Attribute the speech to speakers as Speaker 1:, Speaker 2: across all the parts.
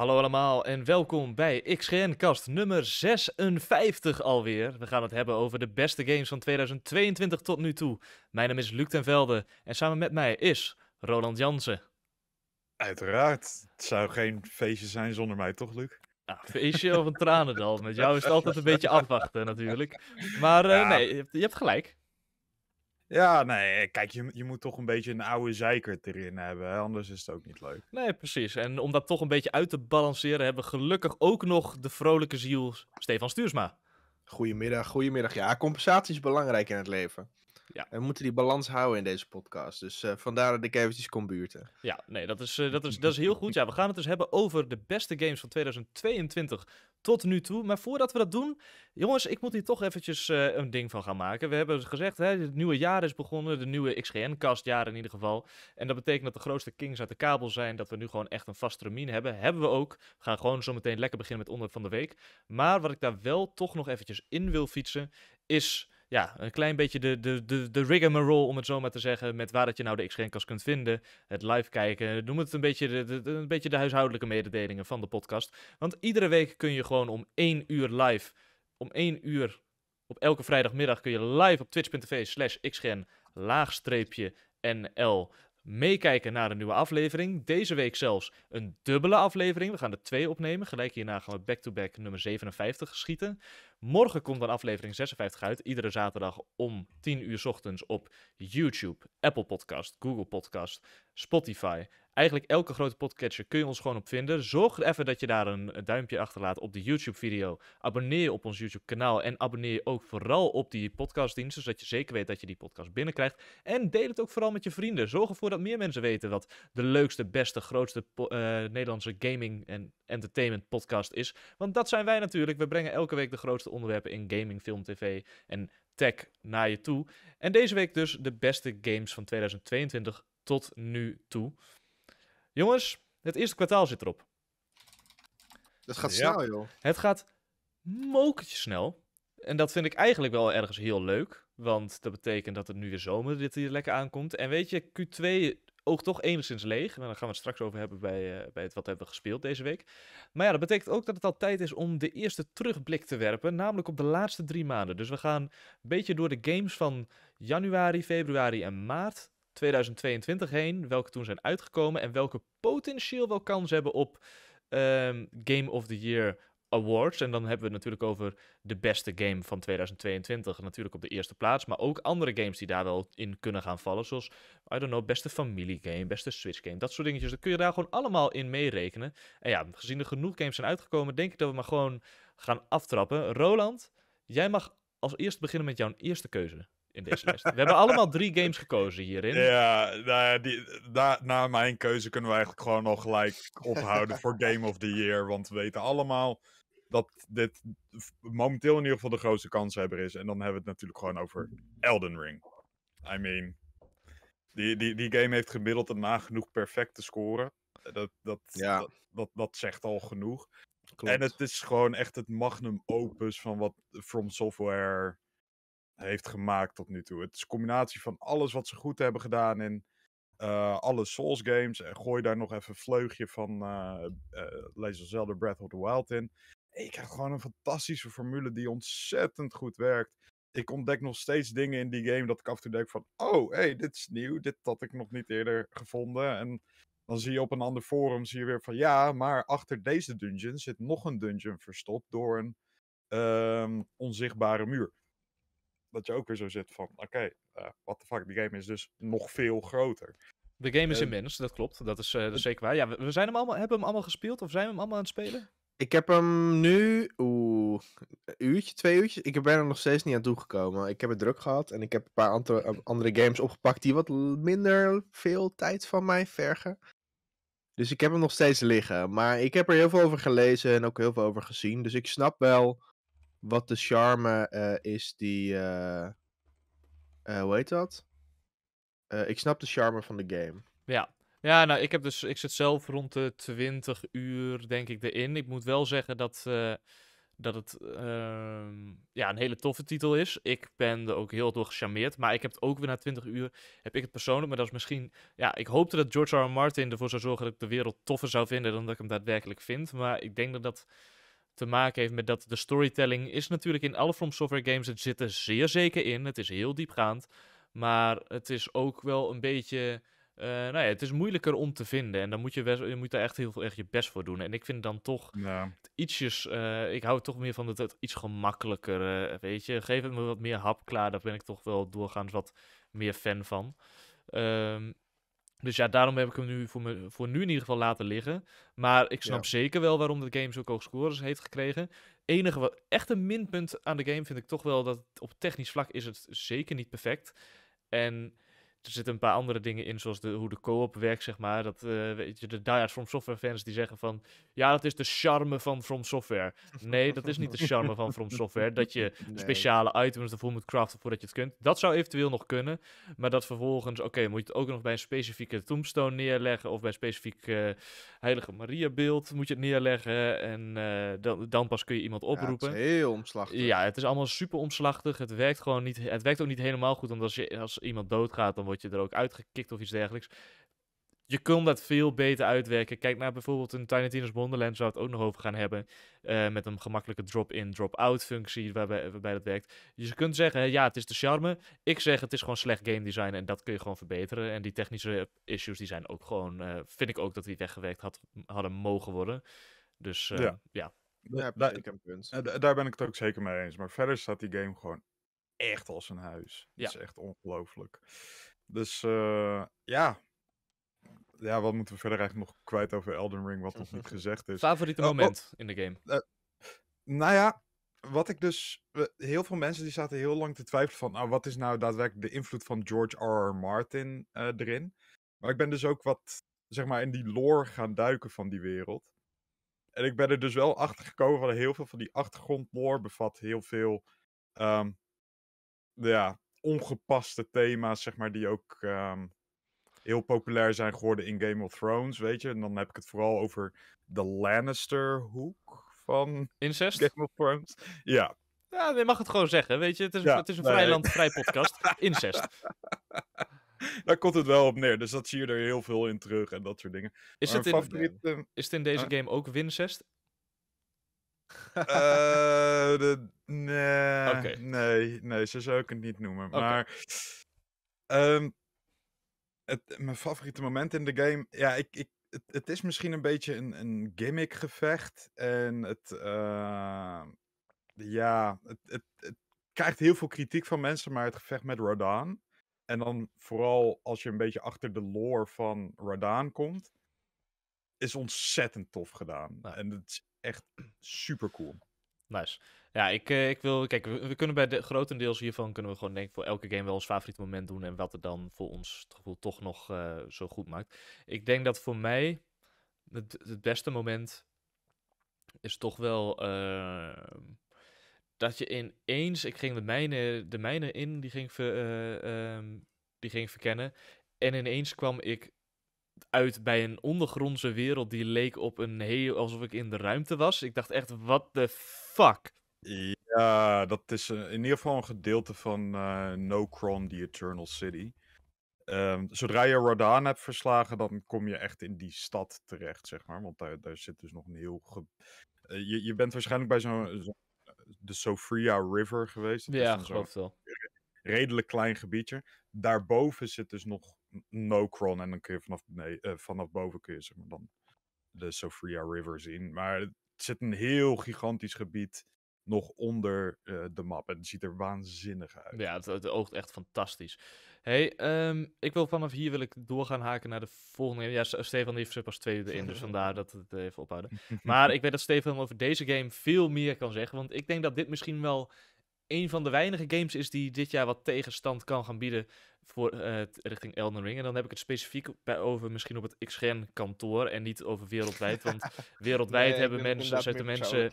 Speaker 1: Hallo allemaal en welkom bij XGN-kast nummer 56 alweer. We gaan het hebben over de beste games van 2022 tot nu toe. Mijn naam is Luc ten Velde en samen met mij is Roland Jansen. Uiteraard.
Speaker 2: Het zou geen feestje zijn zonder mij, toch Luc? Nou,
Speaker 1: feestje of een tranendal.
Speaker 2: Met jou is het altijd een beetje afwachten natuurlijk. Maar eh, nee, je hebt gelijk. Ja, nee, eh, kijk, je, je moet toch een beetje een oude zeikert erin hebben, anders is het ook niet leuk.
Speaker 1: Nee, precies. En om dat toch een beetje uit te balanceren, hebben we gelukkig ook nog de vrolijke ziel Stefan
Speaker 3: Stuursma. Goedemiddag, goedemiddag. Ja, compensatie is belangrijk in het leven. Ja. En we moeten die balans houden in deze podcast. Dus eh, vandaar dat ik eventjes kom buurten.
Speaker 1: Ja, nee, dat is, eh, dat, is, dat is heel goed. Ja, we gaan het dus hebben over de beste games van 2022 tot nu toe. Maar voordat we dat doen, jongens, ik moet hier toch eventjes eh, een ding van gaan maken. We hebben gezegd, hè, het nieuwe jaar is begonnen, de nieuwe XGN-kastjaar in ieder geval. En dat betekent dat de grootste kings uit de kabel zijn, dat we nu gewoon echt een vaste termijn hebben. Hebben we ook. We gaan gewoon zometeen lekker beginnen met onderwerp van de week. Maar wat ik daar wel toch nog eventjes in wil fietsen, is ja, een klein beetje de, de, de, de rigmarole, om het zo maar te zeggen, met waar dat je nou de X-Genkast kunt vinden, het live kijken, noem het een beetje de, een beetje de huishoudelijke mededelingen van de podcast. Want iedere week kun je gewoon om één uur live, om één uur op elke vrijdagmiddag kun je live op twitch.tv slash xgen laagstreepje nl meekijken naar een nieuwe aflevering. Deze week zelfs een dubbele aflevering. We gaan er twee opnemen. Gelijk hierna gaan we back to -back nummer 57 schieten. Morgen komt dan aflevering 56 uit. Iedere zaterdag om 10 uur ochtends op YouTube, Apple Podcast, Google Podcast, Spotify. Eigenlijk elke grote podcatcher kun je ons gewoon op vinden. Zorg er even dat je daar een duimpje achterlaat op de YouTube-video. Abonneer je op ons YouTube-kanaal en abonneer je ook vooral op die podcastdiensten, zodat je zeker weet dat je die podcast binnenkrijgt. En deel het ook vooral met je vrienden. Zorg ervoor dat meer mensen weten wat de leukste, beste, grootste eh, Nederlandse gaming en entertainment podcast is. Want dat zijn wij natuurlijk. We brengen elke week de grootste onderwerpen in gaming, film, tv en tech naar je toe. En deze week dus de beste games van 2022 tot nu toe. Jongens, het eerste kwartaal zit erop. Het gaat snel, joh. Het gaat mokertje snel. En dat vind ik eigenlijk wel ergens heel leuk. Want dat betekent dat het nu weer zomer dit hier lekker aankomt. En weet je, Q2 oog toch enigszins leeg. Maar nou, daar gaan we het straks over hebben bij, eh, bij het wat hebben we gespeeld deze week. Maar ja, dat betekent ook dat het al tijd is om de eerste terugblik te werpen, namelijk op de laatste drie maanden. Dus we gaan een beetje door de games van januari, februari en maart 2022 heen, welke toen zijn uitgekomen en welke potentieel wel kans hebben op ehm, Game of the Year awards. En dan hebben we natuurlijk over de beste game van 2022. Natuurlijk op de eerste plaats. Maar ook andere games die daar wel in kunnen gaan vallen. Zoals, I don't know, beste game, beste Switch game. Dat soort dingetjes. Dat kun je daar gewoon allemaal in meerekenen. En ja, gezien er genoeg games zijn uitgekomen, denk ik dat we maar gewoon gaan aftrappen. Roland, jij mag als eerste beginnen met jouw eerste keuze in deze lijst. We hebben allemaal drie
Speaker 2: games gekozen hierin. Ja, nou na, die, na, mijn keuze kunnen we eigenlijk gewoon nog gelijk ophouden voor Game of the Year. Want we weten allemaal dat dit momenteel in ieder geval de grootste kanshebber is. En dan hebben we het natuurlijk gewoon over Elden Ring. I mean, die, die, die game heeft gemiddeld een nagenoeg perfecte score. Eh, dat, dat, dat, dat, zegt al genoeg. En het is gewoon echt het magnum opus van wat From Software heeft gemaakt tot nu toe. Het is een combinatie van alles wat ze goed hebben gedaan in eh, alle Souls games. En eh, gooi daar nog even een vleugje van uh, uh, Legend of Zelda Breath of the Wild in ik heb gewoon een fantastische formule die ontzettend goed werkt. Ik ontdek nog steeds dingen in die game dat ik af en toe denk van, oh, hey, dit is nieuw, dit had ik nog niet eerder gevonden. En dan zie je op een ander forum zie je weer van, ja, maar achter deze dungeon zit nog een dungeon verstopt door een ehm, onzichtbare muur. Dat je ook weer zo zit van, oké, okay, eh, what the fuck, die game is dus nog veel groter. De game is immens, dat klopt. Dat is, eh, zeker waar. Ja, we, we,
Speaker 1: zijn hem allemaal, hebben hem allemaal gespeeld of zijn we hem allemaal aan het spelen?
Speaker 3: Ik heb hem nu, oeh, een uurtje, twee uurtjes. Ik ben er nog steeds niet aan toegekomen. Ik heb het druk gehad en ik heb een paar eh, andere, games opgepakt die wat minder veel tijd van mij vergen. Dus ik heb hem nog steeds liggen. Maar ik heb er heel veel over gelezen en ook heel veel over gezien. Dus ik snap wel wat de charme eh, is die. Uh, uh, hoe heet dat? ik snap de charme van de game.
Speaker 1: Ja. Ja, nou, ik, heb dus, ik zit zelf rond de 20 uur, denk ik, erin. Ik moet wel zeggen dat, eh, dat het ehm, ja, een hele toffe titel is. Ik ben er ook heel door gecharmeerd. Maar ik heb het ook weer na 20 uur, heb ik het persoonlijk. Maar dat is misschien, ja, ik hoopte dat George R. Martin ervoor zou zorgen dat ik de wereld toffer zou vinden dan dat ik hem daadwerkelijk vind. Maar ik denk dat dat te maken heeft met dat de storytelling is natuurlijk in alle From Software games. Het zit er zeer zeker in. Het is heel diepgaand. Maar het is ook wel een beetje eh, nou ja, het is moeilijker om te vinden. En dan moet je, best, je moet daar echt heel veel echt je best voor doen. En ik vind dan toch ja. ietsjes. Eh, ik hou toch meer van het, het iets gemakkelijker. Eh, weet je, geef het me wat meer hap klaar. Daar ben ik toch wel doorgaans wat meer fan van. Ehm, dus ja, daarom heb ik hem nu voor, me, voor nu in ieder geval laten liggen. Maar ik snap zeker wel waarom de game zo hoog scores heeft gekregen. Enige wat echt een minpunt aan de game vind ik toch wel dat op technisch vlak is het zeker niet perfect. En er zitten een paar andere dingen in, zoals de, hoe de co-op werkt, zeg maar. Dat, eh, weet je, de hard From Software fans die zeggen van... Ja, dat is de charme van From Software. Nee, dat is niet de charme van From Software. Dat je speciale items ervoor moet craften voordat je het kunt. Dat zou eventueel nog kunnen. Maar dat vervolgens, oké, moet je het ook nog bij een specifieke tombstone neerleggen... of bij een specifiek eh, Heilige Maria beeld moet je het neerleggen. En eh, dan, dan pas kun je iemand oproepen. Ja, het is heel omslachtig. Ja, het is allemaal super omslachtig. Het werkt gewoon niet... Het werkt ook niet helemaal goed, omdat als, je, als iemand doodgaat... dan word je er ook uitgekikt of iets dergelijks. Je kunt dat veel beter uitwerken. Kijk naar bijvoorbeeld een Tiny Tina's Wonderland, zou het ook nog over gaan hebben. Eh, met een gemakkelijke drop-in, drop-out functie waarbij, waarbij dat werkt. je kunt zeggen, ja, het is de charme. Ik zeg, het is gewoon slecht game design en dat kun je gewoon verbeteren. En die technische issues, die zijn ook gewoon, eh, vind ik ook dat die weggewerkt had,
Speaker 2: hadden mogen
Speaker 1: worden. Dus eh, ja.
Speaker 2: daar, daar ben ik het ook zeker mee eens. Maar verder staat die game gewoon echt als een huis. Ja. Dat is echt ongelooflijk. Dus uh, ja. Ja, wat moeten we verder eigenlijk nog kwijt over Elden Ring, wat nog niet gezegd is? Favoriete oh, oh. moment in de game? Eh, nou ja, wat ik dus. Heel veel mensen die zaten heel lang te twijfelen van. Nou, wat is nou daadwerkelijk de invloed van George R.R. Martin eh, erin? Maar ik ben dus ook wat, zeg maar, in die lore gaan duiken van die wereld. En ik ben er dus wel achter gekomen van heel veel van die lore bevat heel veel. Ehm, ja, ongepaste thema's, zeg maar, die ook ehm, heel populair zijn geworden in Game of Thrones, weet je. En dan heb ik het vooral over de Lannister-hoek van Incest? Game of Thrones. Ja.
Speaker 1: Ja, je mag het gewoon zeggen, weet je. Het is, het is een nee. vrijland, vrij podcast. Incest.
Speaker 2: Daar komt het wel op neer, dus dat zie je er heel veel in terug en dat soort dingen. Is, het, in, is het in deze game ook Wincest? Eh, de, nee, nee, nee, zo zou ik het niet noemen. Maar ehm, het, mijn favoriete moment in de game, ja, ik, ik het, is misschien een beetje een, een gimmick gevecht. En het, ehm, ja, het, het, krijgt heel veel kritiek van mensen, maar het gevecht met Rodan En dan vooral als je een beetje achter de lore van Rodan komt, is ontzettend tof gedaan. En het is echt super cool. Nice. Ja,
Speaker 1: ik, eh, ik wil. Kijk, we, kunnen bij de grotendeels hiervan kunnen we gewoon denk ik voor elke game wel ons favoriet moment doen. En wat het dan voor ons het gevoel toch nog eh, zo goed maakt. Ik denk dat voor mij het, het beste moment is toch wel. Eh, dat je ineens. Ik ging de mijne, de mijne in, die ging, ver, ehm, die ging verkennen. En ineens kwam ik uit bij een ondergrondse wereld die leek op een heel... alsof ik in de ruimte was. Ik dacht echt, wat de fuck?
Speaker 2: Ja, dat is eh, in ieder geval een gedeelte van eh, No Cron The Eternal City. Ehm, zodra je Rodan hebt verslagen, dan kom je echt in die stad terecht, zeg maar. Want daar, daar zit dus nog een heel... Eh, je, je bent waarschijnlijk bij zo'n... Zo de Sofia River geweest. Dat ja, geloof wel. Redelijk klein gebiedje. Daarboven zit dus nog no cron en dan kun je vanaf, eh, vanaf boven kun maar, dan de Sofia River zien. Maar het zit een heel gigantisch gebied nog onder eh, de map. En het ziet er waanzinnig uit.
Speaker 1: Ja, het, het oogt echt fantastisch. hey, ehm, ik wil vanaf hier wil ik doorgaan haken naar de volgende. Ja, Stefan heeft er pas twee in, dus vandaar dat het even ophouden. maar ik weet dat Stefan over deze game veel meer kan zeggen, want ik denk dat dit misschien wel een van de weinige games is die dit jaar wat tegenstand kan gaan bieden voor, uh, richting Elden Ring. En dan heb ik het specifiek bij over misschien op het XGN kantoor en niet over wereldwijd. Want wereldwijd hebben mensen, zetten mensen...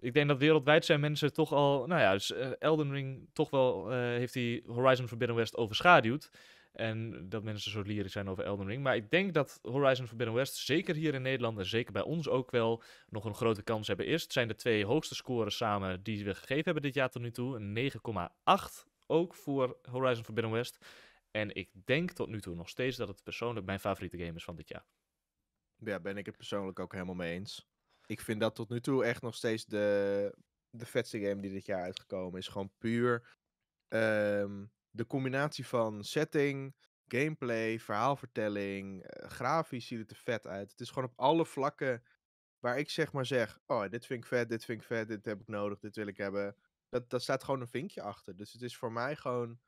Speaker 1: Ik denk dat wereldwijd zijn mensen toch al... Nou ja, dus, eh, Elden Ring toch wel eh, heeft die Horizon Forbidden West overschaduwd. En dat mensen zo lyrisch zijn over Elden Ring. Maar ik denk dat Horizon Forbidden West, zeker hier in Nederland en zeker bij ons ook wel, nog een grote kans hebben. Eerst het zijn de twee hoogste scores samen die we gegeven hebben dit jaar tot nu toe. Een 9,8 ook voor Horizon Forbidden West. En ik denk tot nu toe nog steeds dat het persoonlijk mijn favoriete game is van dit jaar.
Speaker 3: Ja, ben ik het persoonlijk ook helemaal mee eens. Ik vind dat tot nu toe echt nog steeds de, de vetste game die dit jaar uitgekomen is. Gewoon puur ehm, de combinatie van setting, gameplay, verhaalvertelling, eh, grafisch ziet het er vet uit. Het is gewoon op alle vlakken waar ik zeg maar zeg, oh, dit vind ik vet, dit vind ik vet, dit heb ik nodig, dit wil ik hebben. Dat, dat staat gewoon een vinkje achter. Dus het is voor mij gewoon,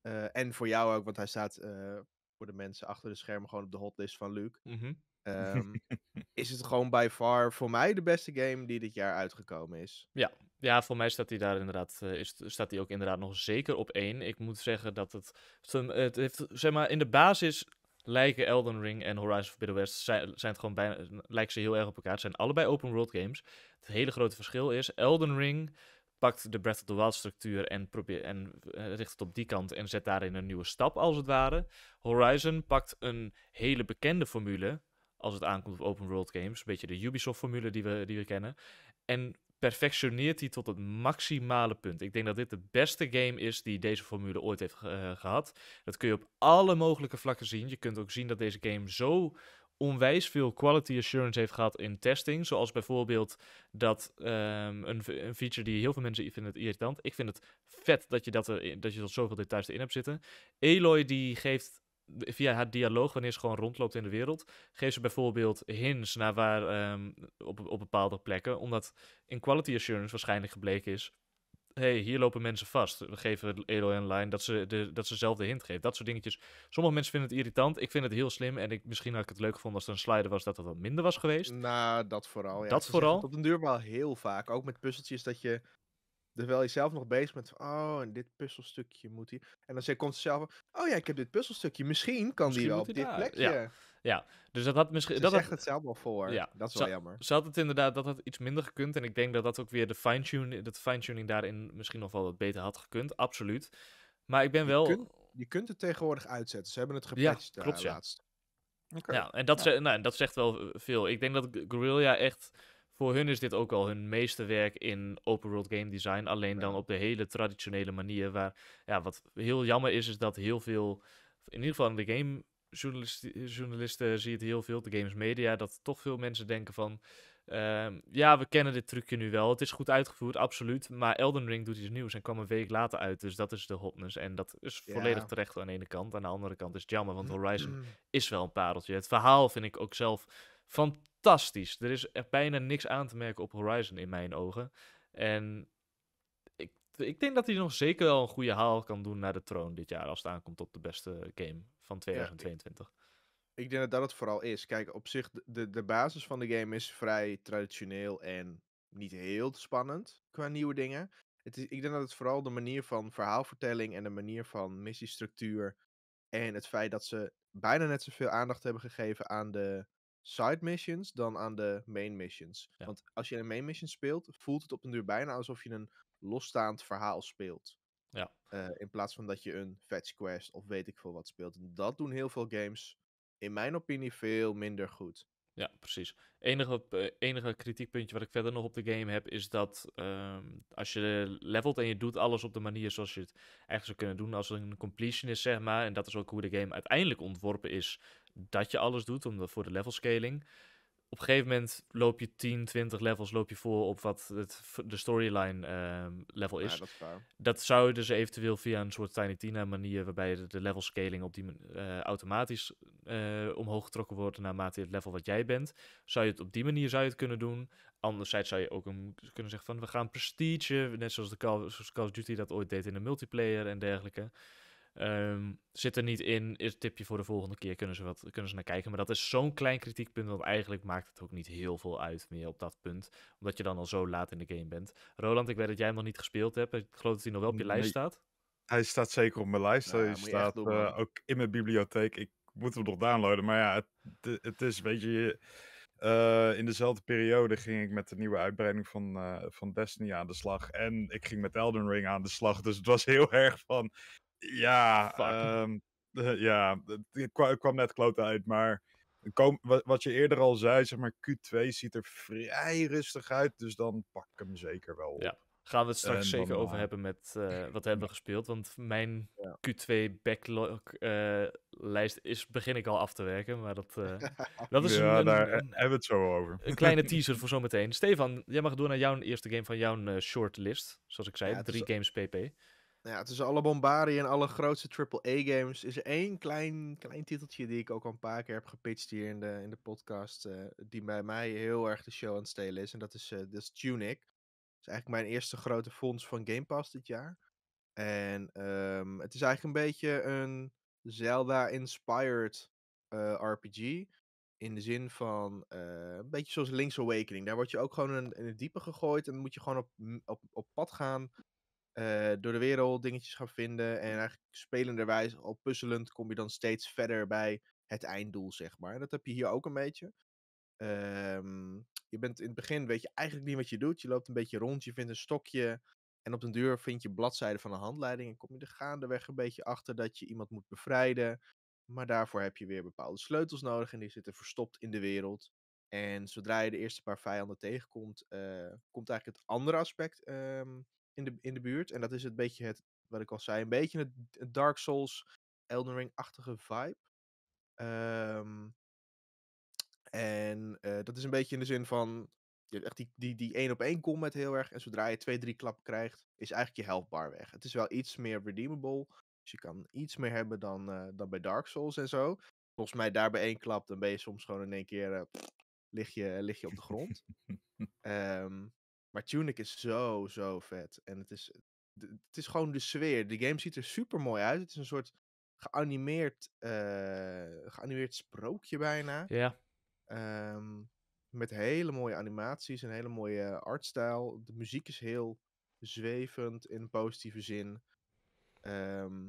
Speaker 3: eh, en voor jou ook, want hij staat eh, voor de mensen achter de schermen gewoon op de hotlist van Luc. Mhm. Ehm, is het gewoon by far voor mij de beste game die dit jaar uitgekomen is.
Speaker 1: Ja, ja, voor mij staat hij daar inderdaad, eh, is, staat hij ook inderdaad nog zeker op één. Ik moet zeggen dat het, het heeft, zeg maar, in de basis lijken Elden Ring en Horizon Forbidden West, zijn, zijn het gewoon bijna, lijken ze heel erg op elkaar. Het zijn allebei open world games. Het hele grote verschil is, Elden Ring pakt de Breath of the Wild structuur en, probeer, en eh, richt het op die kant en zet daarin een nieuwe stap als het ware. Horizon pakt een hele bekende formule als het aankomt op open world games, een beetje de Ubisoft formule die we, die we kennen, en perfectioneert hij tot het maximale punt. Ik denk dat dit de beste game is die deze formule ooit heeft eh, gehad. Dat kun je op alle mogelijke vlakken zien. Je kunt ook zien dat deze game zo onwijs veel quality assurance heeft gehad in testing. Zoals bijvoorbeeld dat ehm, een, een, feature die heel veel mensen vinden het irritant. Ik vind het vet dat je dat, er, dat je tot zoveel details erin hebt zitten. Eloy die geeft via haar dialoog, wanneer ze gewoon rondloopt in de wereld, geeft ze bijvoorbeeld hints naar waar ehm, op, op bepaalde plekken. Omdat in quality assurance waarschijnlijk gebleken is. hey, hier lopen mensen vast. We geven Eloy en line dat ze, de, dat ze zelf de hint geeft. Dat soort dingetjes. Sommige mensen vinden het irritant. Ik vind het heel slim. En ik, misschien had ik het leuk gevonden als er een slider was dat dat wat minder was
Speaker 3: geweest. Nou, dat vooral. Ja. Dat vooral. Op een duur wel heel vaak. Ook met puzzeltjes dat je Terwijl je zelf nog bezig bent oh, en dit puzzelstukje moet hij En dan komt ze zelf, oh ja, ik heb dit puzzelstukje, misschien kan die wel op dit plekje.
Speaker 1: Ja. dus dat had misschien... dat zegt het zelf wel voor, ja. dat is wel jammer. Ze had het inderdaad, dat had iets minder gekund. En ik denk dat dat ook weer de fine-tuning dat fine -tuning daarin misschien nog wel wat beter had gekund, absoluut. Maar ik ben wel...
Speaker 3: je kunt het tegenwoordig uitzetten, ze hebben het gepatcht ja, klopt, laatst. Ja. Ja,
Speaker 1: en dat, ja. Zegt, nou, dat zegt wel eh, veel. Ik denk dat Gorilla echt voor hun is dit ook al hun meeste werk in open world game design. Alleen dan op de hele traditionele manier. Waar, ja, wat heel jammer is, is dat heel veel, in ieder geval in de game journalisten, journalisten zie je het heel veel, de games media, dat toch veel mensen denken van. Ehm, ja, we kennen dit trucje nu wel. Het is goed uitgevoerd, absoluut. Maar Elden Ring doet iets nieuws en kwam een week later uit. Dus dat is de hotness. En dat is volledig terecht aan de ene kant. Aan de andere kant is het jammer, want hm. Horizon hm. is wel een pareltje. Het verhaal vind ik ook zelf fantastisch. Er is echt bijna niks aan te merken op Horizon in mijn ogen. En ik, ik denk dat hij nog zeker wel een goede haal kan doen naar de troon dit jaar. Als het aankomt op de beste
Speaker 3: game van 2022. ik, denk dat dat het vooral is. Kijk, op zich, de, de basis van de game is vrij traditioneel en niet heel spannend qua nieuwe dingen. Het is, ik denk dat het vooral de manier van verhaalvertelling en de manier van missiestructuur. En het feit dat ze bijna net zoveel aandacht hebben gegeven aan de side missions dan aan de main missions. Want als je een main mission speelt, voelt het op een duur bijna alsof je een losstaand verhaal speelt. Ja. Eh, in plaats van dat je een fetch quest of weet ik veel wat speelt. En dat doen heel veel games, in mijn opinie, veel minder goed. Ja, precies.
Speaker 1: Enige, eh, enige kritiekpuntje wat ik verder nog op de game heb, is dat ehm, als je levelt en je doet alles op de manier zoals je het eigenlijk zou kunnen doen als een completion is, zeg maar. En dat is ook hoe de game uiteindelijk ontworpen is, dat je alles doet om voor de levelscaling op een gegeven moment loop je 10, 20 levels loop je voor op wat het, de storyline ehm, level is. dat, zou je dus eventueel via een soort Tiny Tina manier, waarbij de, level scaling op die, uh, automatisch eh, omhoog getrokken wordt naarmate het level wat jij bent. Zou je het op die manier zou je het kunnen doen. Anderzijds zou je ook kunnen zeggen van we gaan prestige, net zoals de zoals Call of Duty dat ooit deed in de multiplayer en dergelijke. Um, zit er niet in, is tipje voor de volgende keer, kunnen ze, wat, kunnen ze naar kijken. Maar dat is zo'n klein kritiekpunt, want eigenlijk maakt het ook niet heel veel uit meer op dat punt. Omdat je dan al zo laat in de game bent. Roland, ik weet dat jij hem nog niet gespeeld hebt. Ik geloof dat hij nog wel op je lijst staat.
Speaker 2: Hij staat zeker op mijn lijst. hij staat eh, ook in mijn bibliotheek. Ik moet hem nog downloaden. Maar ja, het, het is, weet je... Eh, in dezelfde periode ging ik met de nieuwe uitbreiding van, eh, van Destiny aan de slag. En ik ging met Elden Ring aan de slag. Dus het was heel erg van. Ja, um, ja, kwam, net klote uit, maar wat, je eerder al zei, zeg maar, Q2 ziet er vrij rustig uit, dus dan pak ik hem zeker wel op. gaan we het straks zeker over eh, hebben
Speaker 1: met uh, wat hebben gespeeld, want mijn Q2 backlog eh, lijst is, begin ik al af te werken, maar dat, dat is ja, een, daar hebben we het zo over. Een kleine teaser voor zometeen. Stefan, jij mag door naar jouw eerste game van jouw shortlist, zoals
Speaker 3: ik zei, drie games pp. Nou ja, tussen alle bombardie en alle grootste AAA-games is er één klein, klein titeltje die ik ook al een paar keer heb gepitcht hier in de, in de podcast, eh, die bij mij heel erg de show aan het stelen is. En dat is, uh, dat is Tunic. Dat is eigenlijk mijn eerste grote fonds van Game Pass dit jaar. En ehm, het is eigenlijk een beetje een Zelda-inspired eh, RPG. In de zin van een beetje zoals Link's Awakening. Daar word je ook gewoon in, het diepe gegooid. En moet je gewoon op, op, op pad gaan eh, door de wereld dingetjes gaan vinden. En eigenlijk spelenderwijs, al puzzelend, kom je dan steeds verder bij het einddoel, zeg maar. Dat heb je hier ook een beetje. Ehm, je bent in het begin, weet je eigenlijk niet wat je doet. Je loopt een beetje rond, je vindt een stokje. En op den duur vind je bladzijden van een handleiding. En kom je er gaandeweg een beetje achter dat je iemand moet bevrijden. Maar daarvoor heb je weer bepaalde sleutels nodig. En die zitten verstopt in de wereld. En zodra je de eerste paar vijanden tegenkomt, eh, komt eigenlijk het andere aspect ehm, in de, in de buurt. En dat is een beetje het, wat ik al zei, een beetje een, Dark Souls, Elden Ring-achtige vibe. Um, en eh, dat is een beetje in de zin van, je hebt echt die, die, die één op één combat heel erg. En zodra je twee, drie klappen krijgt, is eigenlijk je health weg. Het is wel iets meer redeemable. Dus je kan iets meer hebben dan, eh, dan bij Dark Souls en zo. Volgens mij daar bij één klap, dan ben je soms gewoon in één keer... Eh, lig, je, lig je op de grond. um, Maar Tunic is zo, zo vet. En het is, het is gewoon de sfeer. De game ziet er super mooi uit. Het is een soort geanimeerd, eh, geanimeerd sprookje bijna. Ja. Ehm, met hele mooie animaties en hele mooie artstijl. De muziek is heel zwevend in positieve zin. Ehm,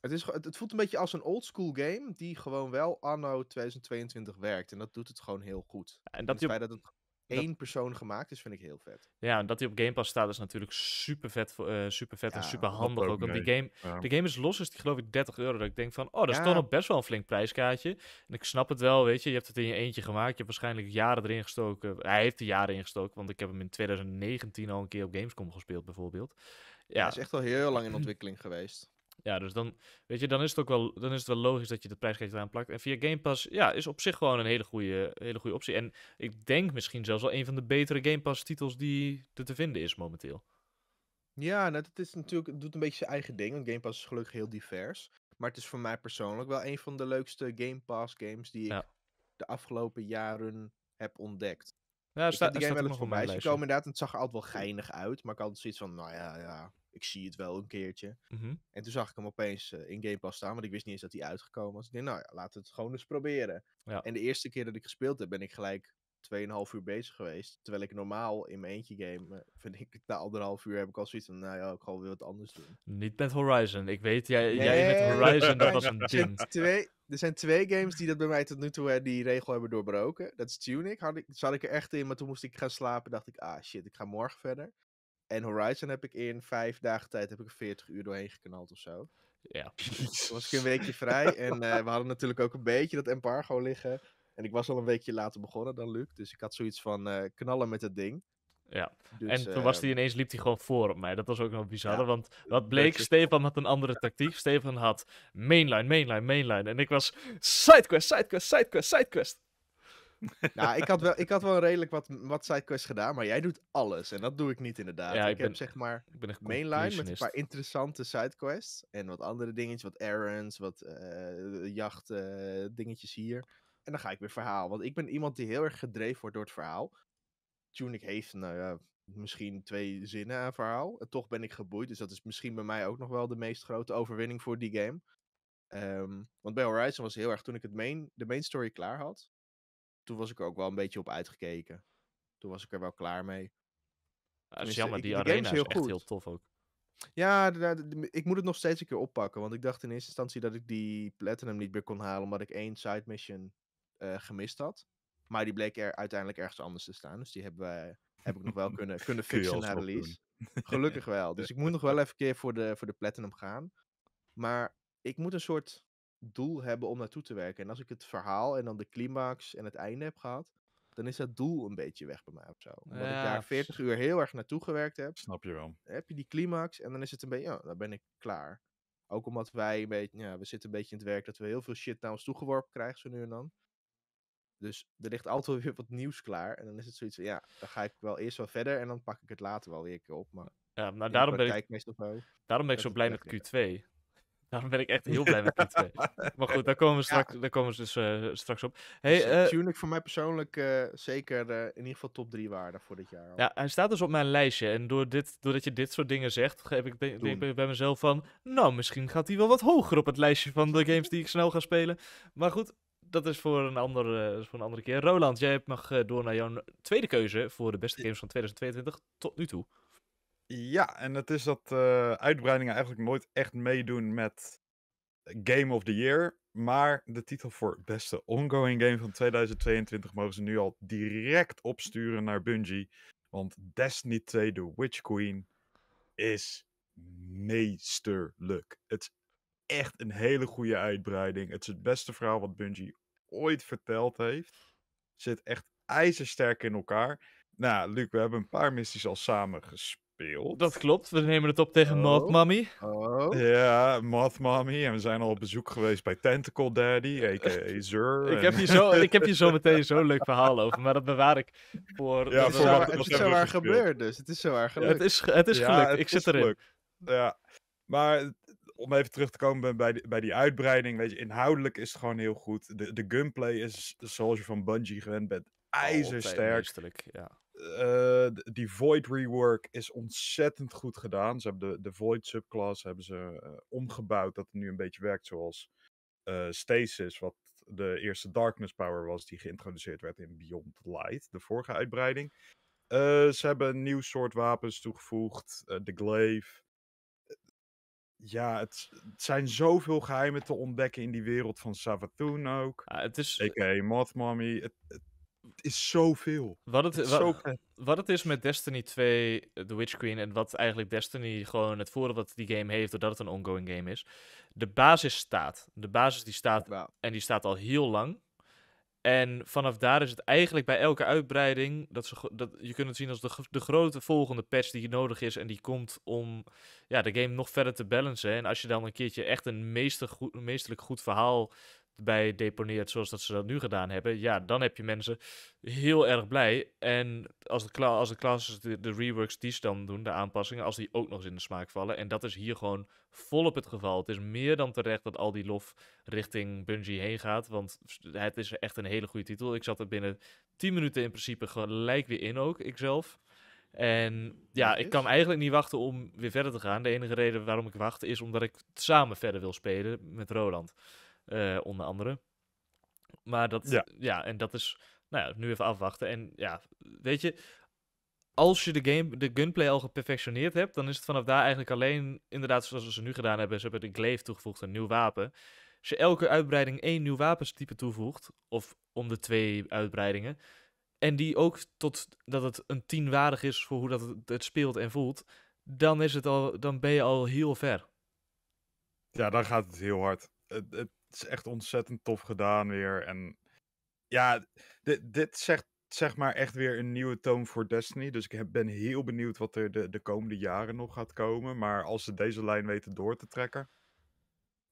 Speaker 3: het, is, het, voelt een beetje als een oldschool game die gewoon wel anno 2022 werkt. En dat doet het gewoon heel goed. En dat, en je... dat het één persoon gemaakt is, vind ik heel vet.
Speaker 1: Ja, en dat die op Game Pass staat is natuurlijk super vet, uh, super vet en super handig ook. want die game, de game is los, is die, geloof ik 30 euro. Dat ik denk van, oh, dat is ja. toch nog best wel een flink prijskaartje. En ik snap het wel, weet je. Je hebt het in je eentje gemaakt. Je hebt waarschijnlijk jaren erin gestoken. Hij heeft er jaren in gestoken, want ik heb hem in 2019 al een keer op Gamescom gespeeld bijvoorbeeld. Ja. Hij is echt al heel lang in ontwikkeling geweest. Ja, dus dan, weet je, dan is het ook wel, dan is het wel logisch dat je de prijskaartje eraan plakt. En via Game Pass, ja, is op zich gewoon een hele goede, hele goede optie. En ik denk misschien zelfs wel een van de betere Game Pass titels die er te vinden is momenteel.
Speaker 3: Ja, nou, het is natuurlijk, het doet een beetje zijn eigen ding, want Game Pass is gelukkig heel divers. Maar het is voor mij persoonlijk wel een van de leukste Game Pass games die ik de afgelopen jaren heb ontdekt. Ja, staat, heb die game wel inderdaad, het zag er altijd wel geinig uit, maar ik had zoiets van, nou ja, ja, ik zie het wel een keertje. Mhm. En toen zag ik hem opeens eh, in Game Pass staan, want ik wist niet eens dat hij uitgekomen was. Ik dacht, nou ja, laten we het gewoon eens proberen. En de eerste keer dat ik gespeeld heb, ben ik gelijk 2,5 uur bezig geweest. Terwijl ik normaal in mijn eentje game, eh, vind ik na anderhalf uur heb ik al zoiets van, nou ja, ik ga weer wat anders doen.
Speaker 1: Niet met Horizon. Ik weet, jij, jij met Horizon, dat was een
Speaker 3: ding. Twee, er zijn twee games die dat bij mij tot nu toe eh, die regel hebben doorbroken. Dat is Tunic. Had ik, zat ik er echt in, maar toen moest ik gaan slapen. Dacht ik, ah shit, ik ga morgen verder. En Horizon heb ik in vijf dagen tijd heb ik 40 uur doorheen geknald of zo. Ja. was ik een weekje vrij. En eh, we hadden natuurlijk ook een beetje dat embargo liggen. En ik was al een weekje later begonnen dan Luc. Dus ik had zoiets van eh, knallen met het ding. Ja, dus, en toen was hij
Speaker 1: ehm, ineens, liep hij gewoon voor op mij. Dat was ook nog bizar, want wat bleek, dus Stefan had een andere tactiek. Stefan had mainline, mainline, mainline. En ik was
Speaker 3: sidequest, sidequest, sidequest, sidequest.
Speaker 1: nou, ik had
Speaker 3: wel, ik had wel redelijk wat, wat sidequests gedaan, maar jij doet alles. En dat doe ik niet inderdaad. ik, heb zeg maar ik ben echt mainline met een paar interessante sidequests. En wat andere dingetjes, wat errands, wat uh, jacht eh, dingetjes hier. En dan ga ik weer verhaal. Want ik ben iemand die heel erg gedreven wordt door het verhaal. Tunic heeft, nou ja, misschien twee zinnen aan verhaal. En toch ben ik geboeid. Dus dat is misschien bij mij ook nog wel de meest grote overwinning voor die game. Ehm, want bij Horizon was heel erg, toen ik het main, de main story klaar had, toen was ik er ook wel een beetje op uitgekeken. Toen was ik er wel klaar mee. Ja, is jammer, die arena is, heel echt heel tof ook. Ja, ik moet het nog steeds een keer oppakken. Want ik dacht in eerste instantie dat ik die Platinum niet meer kon halen. Omdat ik één side mission eh, gemist had. Maar die bleek er uiteindelijk ergens anders te staan. Dus die hebben heb ik nog wel kunnen, kunnen fixen na release. Gelukkig wel. Dus ik moet nog wel even een keer voor de, voor de Platinum gaan. Maar ik moet een soort doel hebben om naartoe te werken. En als ik het verhaal en dan de climax en het einde heb gehad, dan is dat doel een beetje weg bij mij of zo. Omdat ik daar 40 uur heel erg naartoe gewerkt heb. Snap je wel. heb je die climax en dan is het een beetje, ja, dan ben ik klaar. Ook omdat wij een beetje, ja, we zitten een beetje in het werk dat we heel veel shit naar ons toegeworpen krijgen zo nu en dan. Dus er ligt altijd weer wat nieuws klaar. En dan is het zoiets van, ja, dan ga ik wel eerst wel verder en dan pak ik het later wel weer op. Maar ja, nou, daarom ben, ik, daarom ben
Speaker 1: daarom ben ik zo blij met Q2. Dan ben ik echt heel blij met die twee. Maar goed, daar komen ze straks, daar komen we dus eh, straks op. Dus, hey, dus, eh, eh,
Speaker 3: Tunic voor mij persoonlijk zeker in ieder geval top 3 waarde voor dit jaar. Ja,
Speaker 1: hij staat dus op mijn lijstje. En door dit, doordat je dit soort dingen zegt, geef ik, denk, ik bij mezelf van... Nou, misschien gaat hij wel wat hoger op het lijstje van de games die ik snel ga spelen. Maar goed, dat is voor een, andere, voor een andere keer. Roland, jij mag door naar jouw tweede keuze voor de beste games van 2022 tot nu toe.
Speaker 2: Ja, en het is dat uh, uitbreidingen eigenlijk nooit echt meedoen met eh, Game of the Year. Maar de titel voor beste ongoing game van 2022 mogen ze nu al direct opsturen naar Bungie. Want Destiny 2, The Witch Queen, is meesterlijk. Het is echt een hele goede uitbreiding. Het is het beste verhaal wat Bungie ooit verteld heeft. Zit echt ijzersterk in elkaar. Nou, Luc, we hebben een paar missies al samen gespeeld dat klopt,
Speaker 1: we nemen het op tegen oh. Moth Mommy.
Speaker 2: Oh. Ja, Moth Mommy. En we zijn al op bezoek geweest bij Tentacle Daddy, a.k.a. ik, heb je zo, ik heb hier zo
Speaker 1: meteen zo'n leuk verhaal over, maar dat
Speaker 2: bewaar ik voor... Ja, voor het is zo waar gebeurd dus. Het is zo erg gelukt. het is, het is gelukt, ik zit erin. Ja, maar om even terug te komen bij die, bij die uitbreiding, weet je, inhoudelijk is het gewoon heel goed. De, de gunplay is zoals je van Bungie gewend bent, ijzersterk. Oh, ja. Eh, die Void rework is ontzettend goed gedaan. Ze hebben de, de Void subclass hebben ze eh, omgebouwd dat het nu een beetje werkt zoals uh, Stasis, wat de eerste Darkness Power was die geïntroduceerd werd in Beyond Light, de vorige uitbreiding. ze hebben een nieuw soort wapens toegevoegd, de Glaive. Ja, het, het, zijn zoveel geheimen te ontdekken in die wereld van Savatun ook. Ah, het is... A.k.a. moth Het, het, is zoveel. Wat het, is wat,
Speaker 1: wat, het is met Destiny 2, eh, The Witch Queen, en wat eigenlijk Destiny gewoon het voordeel wat die game heeft, doordat het een ongoing game is. De basis staat. De basis die staat, en die staat al heel lang. En vanaf daar is het eigenlijk bij elke uitbreiding, dat ze, dat, je kunt het zien als de, de grote volgende patch die nodig is en die komt om ja, de game nog verder te balancen. En als je dan een keertje echt een meester goed, meesterlijk goed verhaal bij deponeert zoals dat ze dat nu gedaan hebben, ja, dan heb je mensen heel erg blij. En als de, kla als de de, reworks die ze dan doen, de aanpassingen, als die ook nog eens in de smaak vallen. En dat is hier gewoon volop het geval. Het is meer dan terecht dat al die lof richting Bungie heen gaat, want het is echt een hele goede titel. Ik zat er binnen 10 minuten in principe gelijk weer in ook, ikzelf. En ja, ik kan eigenlijk niet wachten om weer verder te gaan. De enige reden waarom ik wacht is omdat ik samen verder wil spelen met Roland. Eh, onder andere. Maar dat, ja. ja, en dat is, nou ja, nu even afwachten. En ja, weet je, als je de, game, de gunplay al geperfectioneerd hebt, dan is het vanaf daar eigenlijk alleen, inderdaad, zoals ze nu gedaan hebben, ze hebben de glaive toegevoegd, een nieuw wapen. Als je elke uitbreiding één nieuw wapenstype toevoegt, of om de twee uitbreidingen, en die ook tot dat het een tien waardig is voor hoe dat het, speelt en voelt, dan, is
Speaker 2: het al, dan ben je al heel ver. Ja, dan gaat het heel hard. het, het is echt ontzettend tof gedaan weer. En ja, dit, zegt zeg maar echt weer een nieuwe toon voor Destiny. Dus ik heb, ben heel benieuwd wat er de, de komende jaren nog gaat komen. Maar als ze deze lijn weten door te trekken.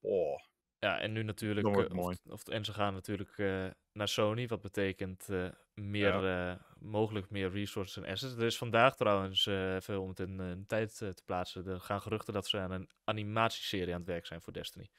Speaker 2: Oh.
Speaker 1: Ja, en nu natuurlijk. Uh, of, en ze gaan natuurlijk eh, naar Sony, wat betekent eh, meer, mogelijk meer resources en assets. Er is vandaag trouwens, even om het in, in tijd te plaatsen, er gaan geruchten dat ze aan een animatieserie aan het werk zijn voor Destiny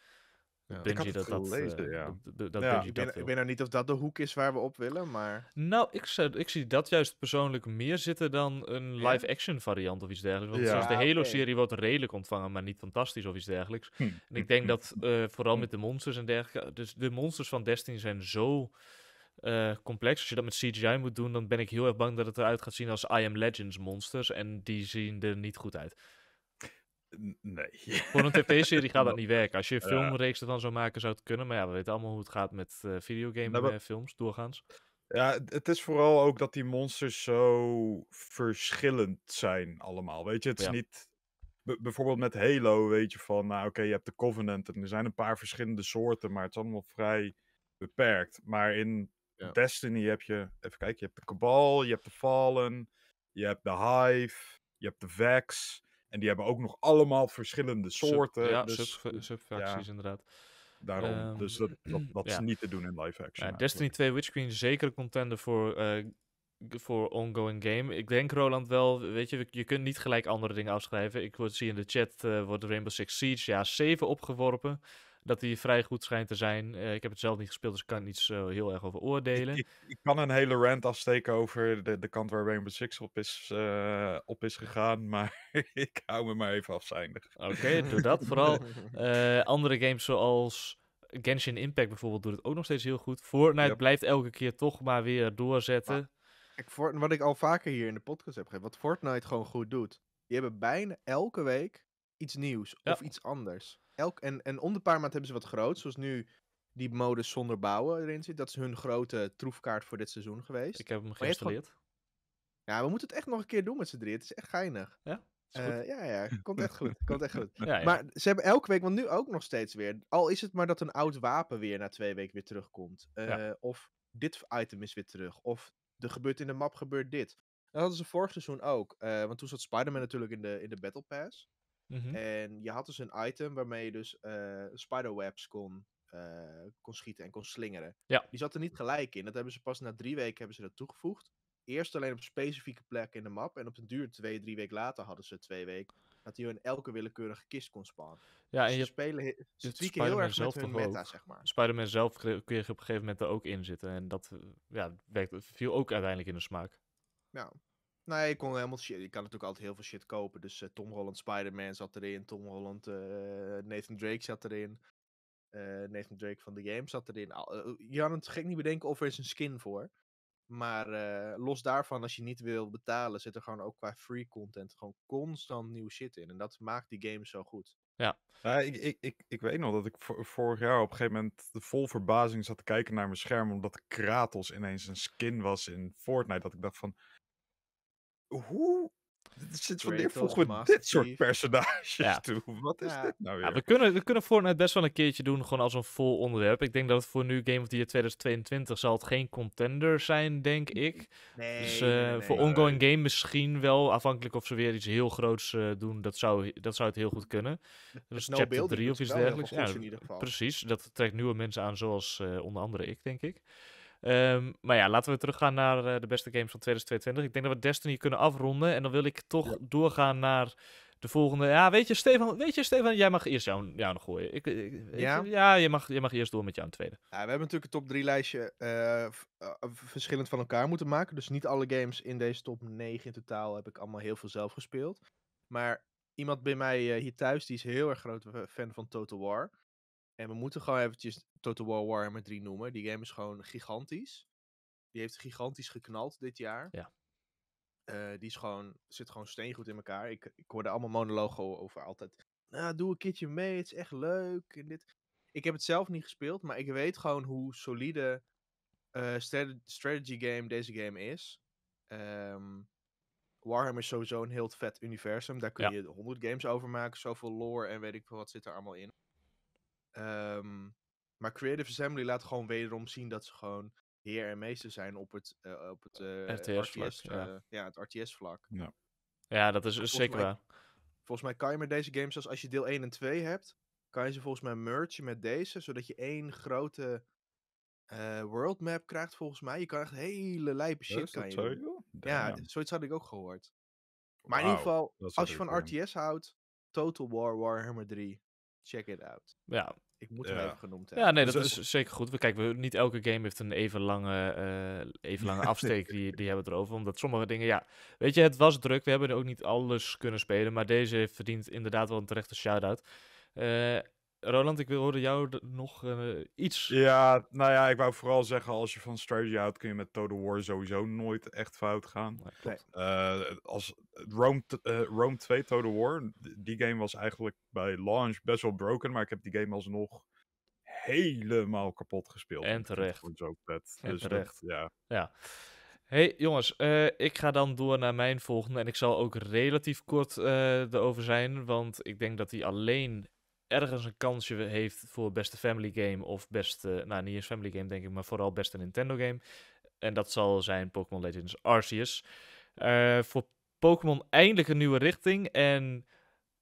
Speaker 1: ik had dat, gelezen, eh, ja. Dat, ik, eh, weet
Speaker 3: nou niet of dat de hoek is waar we op willen, maar...
Speaker 1: Nou, ik, zou, ik zie dat juist persoonlijk meer zitten dan een live-action variant of iets dergelijks. Want zoals de ah, Halo-serie wordt redelijk ontvangen, maar niet fantastisch of iets dergelijks. Hm. En ik denk hm. dat, eh, vooral hm. met de monsters en dergelijke... Dus de monsters van Destiny zijn zo... complex. Als je dat met CGI moet doen, dan ben ik heel erg bang dat het eruit gaat zien als I Am Legends monsters. En die zien er niet goed uit.
Speaker 2: Nee. Voor een tv-serie gaat dat niet werken. Als je een filmreeks
Speaker 1: er dan zou maken, zou het kunnen. Maar ja, we weten allemaal hoe het gaat met uh, eh, videogame-films nou, eh, doorgaans.
Speaker 2: Ja, het is vooral ook dat die monsters zo verschillend zijn allemaal. Weet je, het is niet... bijvoorbeeld met Halo weet je van, nou oké, je hebt de Covenant en er zijn een paar verschillende soorten, maar het is allemaal vrij beperkt. Maar in Destiny heb je, even kijken, je hebt de Cabal, je hebt de Fallen, je hebt de Hive, je hebt de Vex. En die hebben ook nog allemaal verschillende soorten. ja, dus, sub, subfracties inderdaad. Daarom, ehm, dus dat, dat, dat is niet te doen in live action. Destiny
Speaker 1: 2 Witch Queen zeker contender voor eh, voor ongoing game. Ik denk, Roland, wel, weet je, je kunt niet gelijk andere dingen afschrijven. Ik word, zie in de chat, uh, wordt Rainbow Six Siege, ja, zeven opgeworpen dat hij vrij goed schijnt te
Speaker 2: zijn. Eh, ik heb het zelf niet gespeeld, dus ik kan niet zo eh, heel erg over oordelen. Ik, ik, kan een hele rant afsteken over de, de kant waar Rainbow Six op is, eh, op is gegaan, maar ik hou me maar even afzijdig. Oké, okay, doe dat. Vooral andere games zoals Genshin
Speaker 1: Impact bijvoorbeeld doet het ook nog steeds heel goed. Fortnite blijft elke keer toch maar weer doorzetten.
Speaker 3: ik, wat ik al vaker hier in de podcast heb gegeven, wat Fortnite gewoon goed doet. Die hebben bijna elke week iets nieuws of iets anders elk, en, en om de paar maanden hebben ze wat groot, Zoals nu die modus zonder bouwen erin zit. Dat is hun grote troefkaart voor dit seizoen geweest. Ik heb hem geïnstalleerd. Ja, we moeten het echt nog een keer doen met z'n drieën. Het is echt geinig. Ja? Eh, ja, ja, komt echt goed. Komt echt goed. Maar ze hebben elke week, want nu ook nog steeds weer. Al is het maar dat een oud wapen weer na twee weken weer terugkomt. Eh, of dit item is weer terug. Of er gebeurt in de map gebeurt dit. Dat hadden ze vorig seizoen ook. Eh, want toen zat Spider-Man natuurlijk in de, in de Battle Pass. Mhm. En je had dus een item waarmee je dus uh, spiderwebs kon, eh, kon schieten en kon slingeren. Ja. Die zat er niet gelijk in. Dat hebben ze pas na drie weken hebben ze dat toegevoegd. Eerst alleen op specifieke plekken in de map. En op een duur twee, drie weken later hadden ze twee weken. Dat hij in elke willekeurige kist kon spannen. Ja, dus en je spelen ze tweaken heel erg zelf met hun meta, zeg maar.
Speaker 1: Spider-Man zelf kun je op een gegeven moment er ook in zitten. En dat eh, ja, werkt, viel ook uiteindelijk in de smaak.
Speaker 3: Nou, nou, je kon helemaal shit. Je kan natuurlijk altijd heel veel shit kopen. Dus eh, Tom Holland Spider-Man zat erin. Tom Holland eh, Nathan Drake zat erin. Eh, Nathan Drake van The Game zat erin. had het gek niet bedenken of er is een skin voor. Maar los daarvan, als je niet wil betalen, zit er gewoon ook qua free content gewoon constant nieuw shit in. En dat maakt die game zo goed.
Speaker 2: Ja. ik, ik, ik, ik weet nog dat ik vorig jaar op een gegeven moment vol verbazing zat te kijken naar mijn scherm. Omdat Kratos ineens een skin was in Fortnite. Dat ik dacht van, hoe zit wanneer voegen we dit soort personages toe? Wat is dit nou weer? Ja, we,
Speaker 1: kunnen, we kunnen Fortnite best wel een keertje doen, gewoon als een vol onderwerp. Ik denk dat het voor nu Game of the Year 2022 zal het geen contender zijn, denk ik. Dus, nee, dus voor ongoing game misschien wel, afhankelijk of ze weer iets heel groots eh, doen. Dat zou, dat zou het heel goed kunnen. Dus is chapter 3 of iets dergelijks. Ja, precies, dat trekt nieuwe mensen aan, zoals eh, onder andere ik, denk ik. Ehm, maar ja, laten we teruggaan naar eh, de beste games van 2022. Ik denk dat we Destiny kunnen afronden. En dan wil ik toch doorgaan naar de volgende. Ja, weet je, Stefan, weet je, Stefan jij mag eerst jou, jou nog gooien. Ik, ja, je, ja je, mag, je mag eerst door met jouw tweede. Ja,
Speaker 3: we hebben natuurlijk een top 3 lijstje eh, eh, verschillend van elkaar moeten maken. Dus niet alle games in deze top 9 in totaal heb ik allemaal heel veel zelf gespeeld. Maar iemand bij mij hier thuis, die is heel erg groot fan van Total War. En we moeten gewoon eventjes Total War Warhammer 3 noemen. Die game is gewoon gigantisch. Die heeft gigantisch geknald dit jaar. Ja. Eh, die is gewoon, zit gewoon steengoed in elkaar. Ik, ik hoorde allemaal monologen over altijd. Nou, doe een keertje mee, het is echt leuk. En dit. Ik heb het zelf niet gespeeld, maar ik weet gewoon hoe solide eh, strategy game deze game is. Ehm, Warhammer is sowieso een heel vet universum. Daar kun je ja. 100 games over maken. Zoveel lore en weet ik veel wat zit er allemaal in. Ehm, maar Creative Assembly laat gewoon wederom zien dat ze gewoon heer en meester zijn op het, eh, op het eh, RTS -vlak, eh, ja. het RTS-vlak. Ja.
Speaker 1: ja. dat is zeker waar.
Speaker 3: Volgens mij kan je met deze games, als, als je deel 1 en 2 hebt, kan je ze volgens mij mergen met deze, zodat je één grote world map krijgt, volgens mij. Je kan echt hele lijpe shit kan je Ja, zoiets had ik ook gehoord.
Speaker 2: Maar in ieder geval, als je van RTS
Speaker 3: houdt, Total War Warhammer 3 check it out. Ja. Ik moet hem even genoemd hebben. Ja, nee, dus dat is
Speaker 1: zeker goed. We kijken, niet elke game heeft een even lange, eh, even lange afsteek die, die hebben we erover. Omdat sommige dingen, ja, weet je, het was druk. We hebben er ook niet alles kunnen spelen. Maar deze verdient inderdaad wel een terechte shout-out. Eh, Roland, ik wil horen jou nog eh,
Speaker 2: iets. Ja, nou ja, ik wou vooral zeggen, als je van strategy houdt, kun je met Total War sowieso nooit echt fout gaan. Nee. Eh, als eh, Rome, uh, Rome 2 Total War, die game was eigenlijk bij launch best wel broken, maar ik heb die game alsnog helemaal kapot gespeeld. En terecht. Dat zo vet. En dus terecht. ja. ja. Hey jongens,
Speaker 1: ik ga dan door naar mijn volgende. En ik zal ook relatief kort erover zijn. Want ik denk dat die alleen ergens een kansje heeft voor beste family game of beste, nou niet eens family game denk ik, maar vooral beste Nintendo game. En dat zal zijn Pokémon Legends Arceus. Eh, voor Pokémon eindelijk een nieuwe richting en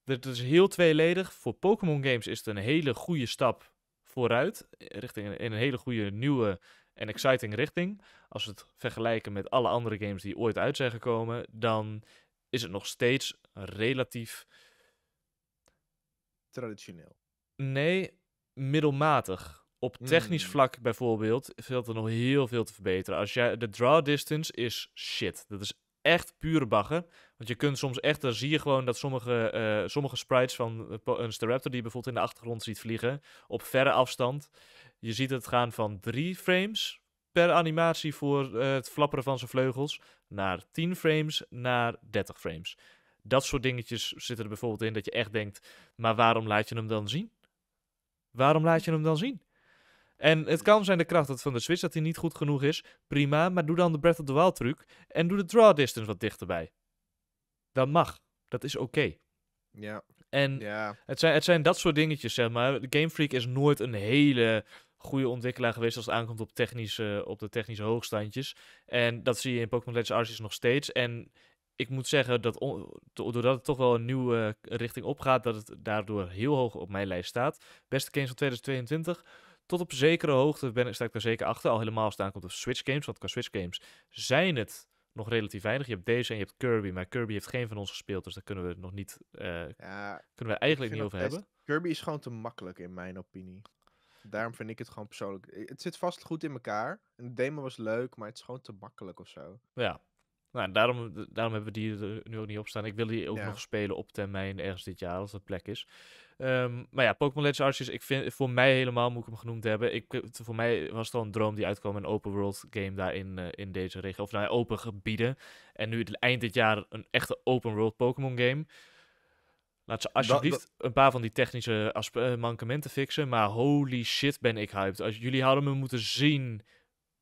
Speaker 1: dat is heel tweeledig. Voor Pokémon games is het een hele goede stap vooruit, richting in een hele goede nieuwe en exciting richting. Als we het vergelijken met alle andere games die ooit uit zijn gekomen, dan is het nog steeds relatief
Speaker 3: traditioneel?
Speaker 1: Nee, middelmatig. Op technisch hmm. vlak bijvoorbeeld valt er nog heel veel te verbeteren. Als jij, de draw distance is shit. Dat is echt pure bagger. Want je kunt soms echt, dan zie je gewoon dat sommige, eh, sommige sprites van een Staraptor die bijvoorbeeld in de achtergrond ziet vliegen, op verre afstand. Je ziet het gaan van drie frames per animatie voor eh, het flapperen van zijn vleugels naar 10 frames naar 30 frames. Dat soort dingetjes zitten er bijvoorbeeld in dat je echt denkt, maar waarom laat je hem dan zien? Waarom laat je hem dan zien? En het kan zijn de kracht dat van de Switch dat hij niet goed genoeg is. Prima, maar doe dan de Breath of the Wild truc en doe de draw distance wat dichterbij. Dat mag. Dat is oké. Ja. En ja. Het, zijn, het zijn dat soort dingetjes, zeg maar. Game Freak is nooit een hele goede ontwikkelaar geweest als het aankomt op, technische, op de technische hoogstandjes. En dat zie je in Pokémon Legends Arceus nog steeds. En ik moet zeggen dat doordat het toch wel een nieuwe richting opgaat, dat het daardoor heel hoog op mijn lijst staat. Beste games van 2022. Tot op zekere hoogte ben, sta ik er zeker achter. Al helemaal staan komt op Switch games. Want qua Switch games zijn het nog relatief weinig. Je hebt deze en je hebt Kirby. Maar Kirby heeft geen van ons gespeeld. Dus daar kunnen we nog niet. Eh, kunnen we eigenlijk niet over hebben.
Speaker 3: Kirby is gewoon te makkelijk in mijn opinie. Daarom vind ik het gewoon persoonlijk. Eh, het zit vast goed in elkaar. En de demo was leuk, maar het is gewoon te makkelijk of zo.
Speaker 1: Ja, nou, daarom, eh, daarom hebben we die er nu ook niet op staan. Ik wil die ook nog spelen op termijn ergens dit jaar, als dat plek is. Ehm, maar ja, Pokémon Legends Arceus, ik vind, voor mij helemaal moet ik hem genoemd hebben. Ik, eh, voor mij was het al een droom die uitkwam, een open world game daar in, eh, in deze regio. Of nou ja, open gebieden. En nu eind dit jaar een echte open world Pokémon game. Laat ze alsjeblieft een paar van die technische mankementen fixen. Maar holy shit ben ik hyped. Als jullie hadden me moeten zien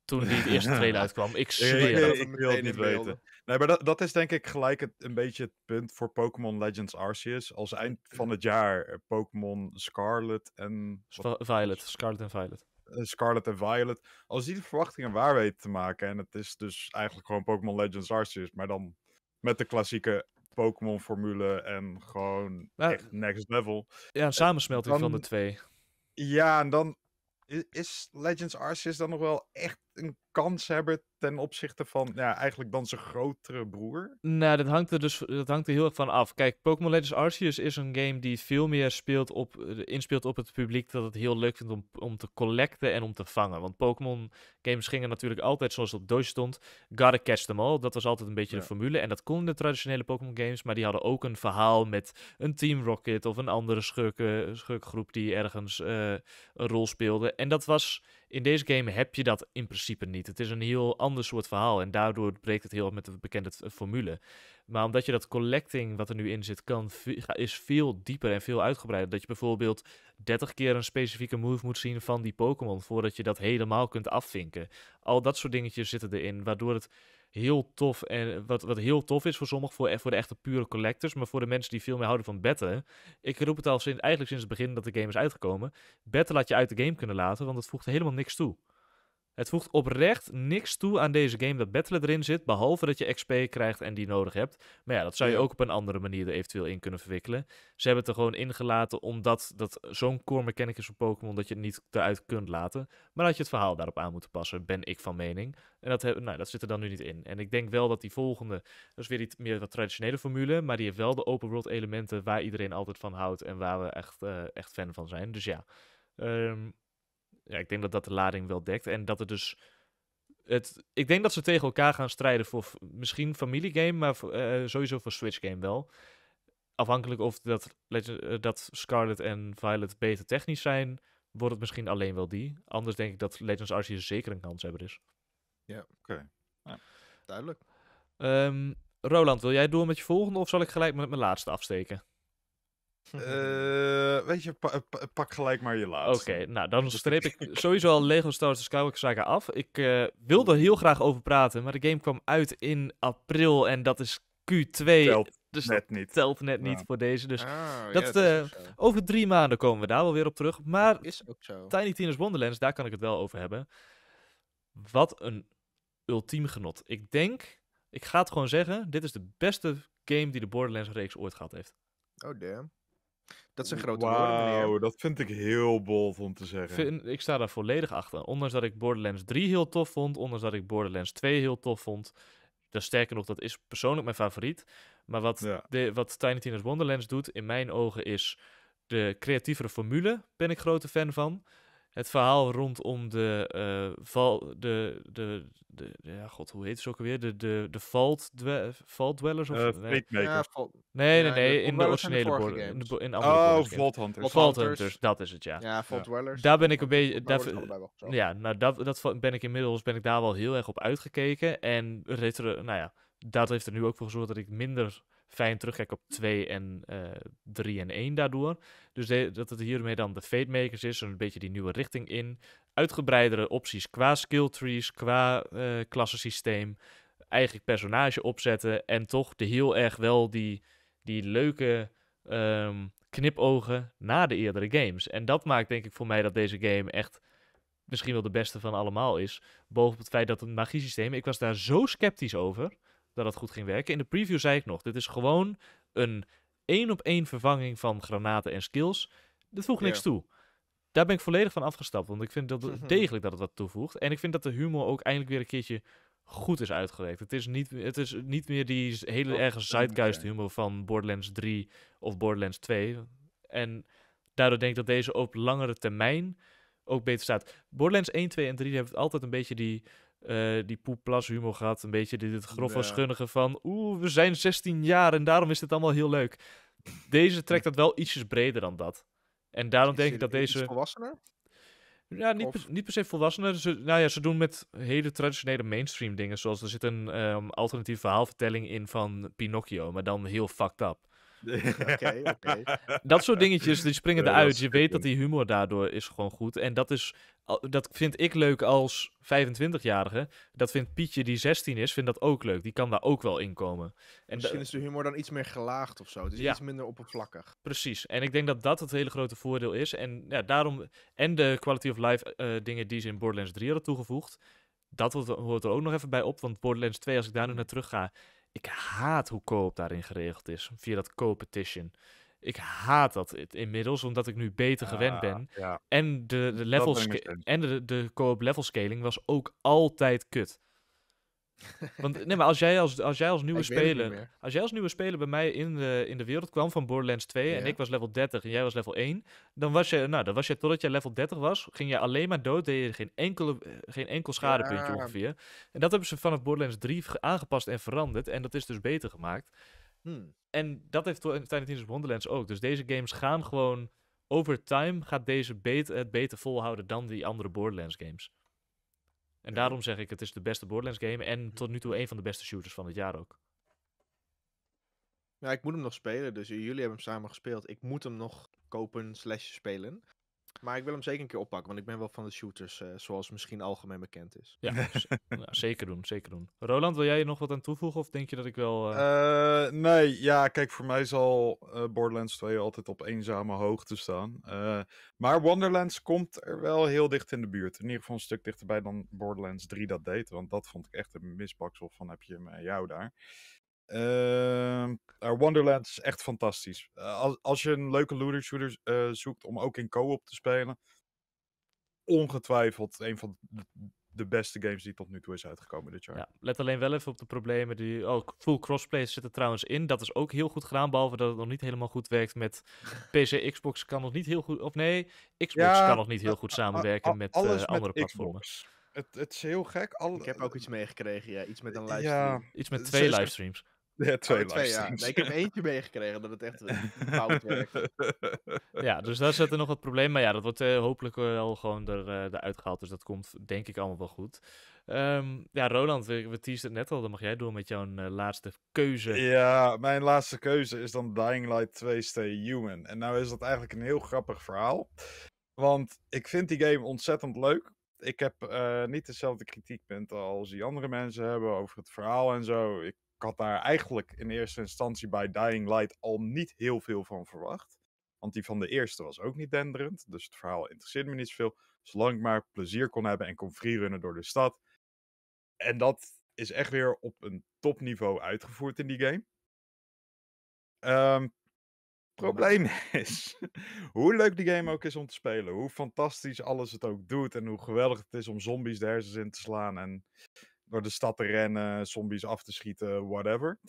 Speaker 1: toen die eerste trailer uitkwam. Ik zweer nee, het niet weten.
Speaker 2: Nee, maar dat, dat is denk ik gelijk het, een beetje het punt voor Pokémon Legends Arceus. Als eind van het jaar Pokémon Scarlet en... Violet, Scarlet en Violet. Eh, Scarlet en Violet. Als die de verwachtingen waar weten te maken. En het is dus eigenlijk gewoon Pokémon Legends Arceus. Maar dan met de klassieke Pokémon-formule en gewoon echt next level.
Speaker 1: Ja, een eh, samensmelting van de twee.
Speaker 2: Ja, en dan is Legends Arceus dan nog wel echt een kans hebben? ten opzichte van ja, eigenlijk dan zijn grotere broer?
Speaker 1: Nou, dat hangt er dus dat hangt er heel erg van af. Kijk, Pokémon Legends Arceus is een game die veel meer speelt op, eh, inspeelt op het publiek dat het heel leuk vindt om, om te collecten en om te vangen. Want Pokémon games gingen natuurlijk altijd zoals het op doosje stond, gotta catch them all. Dat was altijd een beetje de formule en dat kon de traditionele Pokémon games, maar die hadden ook een verhaal met een Team Rocket of een andere schurk, schurkgroep die ergens eh, een rol speelde. En dat was, in deze game heb je dat in principe niet. Het is een heel ander soort verhaal. En daardoor breekt het heel wat met de bekende formule. Maar omdat je dat collecting wat er nu in zit kan, is veel dieper en veel uitgebreider. Dat je bijvoorbeeld 30 keer een specifieke move moet zien van die Pokémon voordat je dat helemaal kunt afvinken. Al dat soort dingetjes zitten erin, waardoor het heel tof en eh, wat, wat heel tof is voor sommigen, voor, e-, voor de echte pure collectors, maar voor de mensen die veel meer houden van betten. Ik roep het al sinds, eigenlijk sinds het begin dat de game is uitgekomen. Betten laat je uit de game kunnen laten, want het voegt helemaal niks toe. Het voegt oprecht niks toe aan deze game dat battle erin zit, behalve dat je XP krijgt en die nodig hebt. Maar ja, dat zou je ook op een andere manier er eventueel in kunnen verwikkelen. Ze hebben het er gewoon ingelaten omdat dat zo'n core mechanic is van Pokémon dat je het niet eruit kunt laten. Maar dat je het verhaal daarop aan moet passen, ben ik van mening. En dat, nou, dat zit er dan nu niet in. En ik denk wel dat die volgende, dat is weer iets meer wat traditionele formule, maar die heeft wel de open world elementen waar iedereen altijd van houdt en waar we echt, eh, echt fan van zijn. Dus ja, ehm, ja, ik denk dat dat de lading wel dekt. En dat het dus. Het, ik denk dat ze tegen elkaar gaan strijden voor misschien familiegame, maar eh, sowieso voor Switch game wel. Afhankelijk of dat, eh, dat Scarlet en Violet beter technisch zijn, wordt het misschien alleen wel die. Anders denk ik dat Legends Arceus zeker een kans hebben is. Dus. Ja, oké. duidelijk. Ehm, Roland, wil jij door met je volgende of zal ik gelijk met mijn laatste afsteken?
Speaker 2: Eh, weet je, pak gelijk maar je laatste. Oké, nou dan dus streep ik
Speaker 1: sowieso al Lego Star Wars Skywalker Saga af. Ik uh, wilde heel graag over praten, maar de game kwam uit in april en dat is Q2. Telt dus net niet. telt net niet voor deze. Dus ah, dat, eh, over drie maanden komen we daar wel weer op terug. Maar is ook zo. Tiny Tina's Wonderlands, daar kan ik het wel over hebben. Wat een ultiem genot. Ik denk, ik ga het gewoon zeggen, dit is de beste game die de Borderlands-reeks ooit gehad heeft.
Speaker 2: Oh damn. Dat is een grote wow, dat vind ik heel bold om te zeggen.
Speaker 1: ik sta daar volledig achter. Ondanks dat ik Borderlands 3 heel tof vond, ondanks dat ik Borderlands 2 heel tof vond. Dat sterker nog, dat is persoonlijk mijn favoriet. Maar wat, de, wat Tiny Tina's Wonderlands doet, in mijn ogen, is de creatievere formule. Ben ik grote fan van het verhaal rondom de uh, val, de, de, de, ja, god, hoe heet ze ook alweer? De, de, de vault, dwe, eh, nee? Ja, val... nee, nee, nee, in de originele borden. In, de, in andere oh, Vault Hunters. dat is het, ja. Ja, Valtdwellers. Daar ben ik een beetje, daar, ja, nou, dat, dat ben ik inmiddels, ben ik daar wel heel erg op uitgekeken en retro, nou ja, dat heeft er nu ook voor gezorgd dat ik minder fijn terugkijken op 2 en 3 eh, en 1 daardoor. Dus dat het hiermee dan de Fate Makers is, een beetje die nieuwe richting in. Uitgebreidere opties qua skill trees, qua uh, klassensysteem, eigenlijk personage opzetten en toch de heel erg wel die, die leuke um, knipogen na de eerdere games. En dat maakt denk ik voor mij dat deze game echt misschien wel de beste van allemaal is. Bovenop het feit dat het magiesysteem, ik was daar zo sceptisch over dat dat goed ging werken. In de preview zei ik nog, dit is gewoon een één op één vervanging van granaten en skills. Dat voegt niks toe. Daar ben ik volledig van afgestapt, want ik vind dat degelijk dat het wat toevoegt. En ik vind dat de humor ook eindelijk weer een keertje goed is uitgelegd. Het is niet, het is niet meer die hele oh, erge humor van Borderlands 3 of Borderlands 2. En daardoor denk ik dat deze op langere termijn ook beter staat. Borderlands 1, 2 en 3 hebben altijd een beetje die eh, die poepplas humor gehad. Een beetje dit, dit grof schunnige van... Oeh, we zijn 16 jaar en daarom is dit allemaal heel leuk. Deze trekt dat wel ietsjes breder dan dat. En daarom denk ik dat deze... Ja, niet, per, niet per se volwassenen. Ze, nou ja, ze doen met hele traditionele mainstream dingen. Zoals er zit een alternatief ehm, alternatieve verhaalvertelling in van Pinocchio. Maar dan heel fucked up.
Speaker 2: Dat soort dingetjes die springen eruit. Je
Speaker 1: weet dat die humor daardoor is gewoon goed. En dat, is, dat vind ik leuk als 25-jarige. Dat vindt Pietje, die 16 is, vindt dat ook leuk. Die kan daar ook wel in komen. En Misschien is de
Speaker 3: humor dan iets meer gelaagd of zo. Het is iets minder oppervlakkig.
Speaker 1: Precies. En ik denk dat dat het hele grote voordeel is. En ja, daarom. En de quality of life eh, dingen die ze in Borderlands 3 hadden toegevoegd. Dat hoort er ook nog even bij op. Want Borderlands 2, als ik daar nu naar terug ga ik haat hoe co daarin geregeld is, via dat co-petition. Ik haat dat inmiddels, omdat ik nu beter gewend ben. En de, de, en de, de co level scaling was ook altijd kut. Want nee, maar als jij als, als, jij als nieuwe speler. Als jij als nieuwe speler bij mij in de, in de wereld kwam van Borderlands 2 en ik was level 30 en jij was level 1. Dan was je, nou, dan was je totdat jij level 30 was, ging je alleen maar dood, deed je geen, enkele, geen enkel schadepuntje ongeveer. En dat hebben ze vanaf Borderlands 3 aangepast en veranderd. En dat is dus beter gemaakt. Hmm. En dat heeft Tiny Tina's Wonderlands ook. Dus deze games gaan gewoon. Over time gaat deze beter, het beter volhouden dan die andere Borderlands games. En daarom zeg ik, het is de beste Borderlands game en tot nu toe een van de beste shooters van het jaar ook.
Speaker 3: Ja, ik moet hem nog spelen, dus jullie hebben hem samen gespeeld. Ik moet hem nog kopen slash spelen. Maar ik wil hem zeker een keer oppakken, want ik ben wel van de shooters, eh, zoals misschien algemeen bekend is.
Speaker 1: Ja, nou, zeker doen, zeker doen. Roland, wil jij nog wat aan toevoegen of denk je dat ik wel...
Speaker 2: Eh, eh, nee, ja, kijk, voor mij zal Borderlands 2 altijd op eenzame hoogte staan. maar Wonderlands komt er wel heel dicht in de buurt. In ieder geval een stuk dichterbij dan Borderlands 3 dat deed, want dat vond ik echt een misbaksel van heb je hem jou daar. Uh, Wonderland is echt fantastisch. Eh, als, als je een leuke looter shooter eh, zoekt om ook in co-op te spelen, ongetwijfeld een van de beste games die tot nu toe is uitgekomen dit jaar. Ja,
Speaker 1: let alleen wel even op de problemen die ook full crossplay zit er trouwens in. Dat is ook heel goed gedaan, behalve dat het nog niet helemaal goed werkt met PC, Xbox kan nog niet heel goed of nee, Xbox kan nog niet heel goed samenwerken eh, met andere met
Speaker 3: Het, het is heel gek. Ik heb ook iets meegekregen, ja, iets met een livestream. iets met twee livestreams. Ja, twee, oh, ik heb eentje meegekregen dat het echt fout eh, werkt.
Speaker 1: Ja, dus daar zit er nog wat probleem. Maar ja, dat wordt eh, hopelijk eh, wel gewoon er, uh, eruit gehaald. Dus dat komt denk ik allemaal wel goed. Ehm, ja, Roland, we, we het net al. Dan mag jij door met jouw laatste keuze.
Speaker 2: Ja, mijn laatste keuze is dan Dying Light 2 Stay Human. En nou is dat eigenlijk een heel grappig verhaal. Want ik vind die game ontzettend leuk ik heb niet dezelfde kritiekpunten als die andere mensen hebben over het verhaal en zo. Ik ik had daar eigenlijk in eerste instantie bij Dying Light al niet heel veel van verwacht. Want die van de eerste was ook niet denderend. Dus het verhaal interesseerde me niet zoveel. Zolang ik maar plezier kon hebben en kon freerunnen door de stad. En dat is echt weer op een topniveau uitgevoerd in die game. Ehm, probleem is, hoe leuk die game ook is om te spelen, hoe fantastisch alles het ook doet en hoe geweldig het is om zombies de hersens in te slaan en door de stad te rennen, zombies af te schieten, whatever.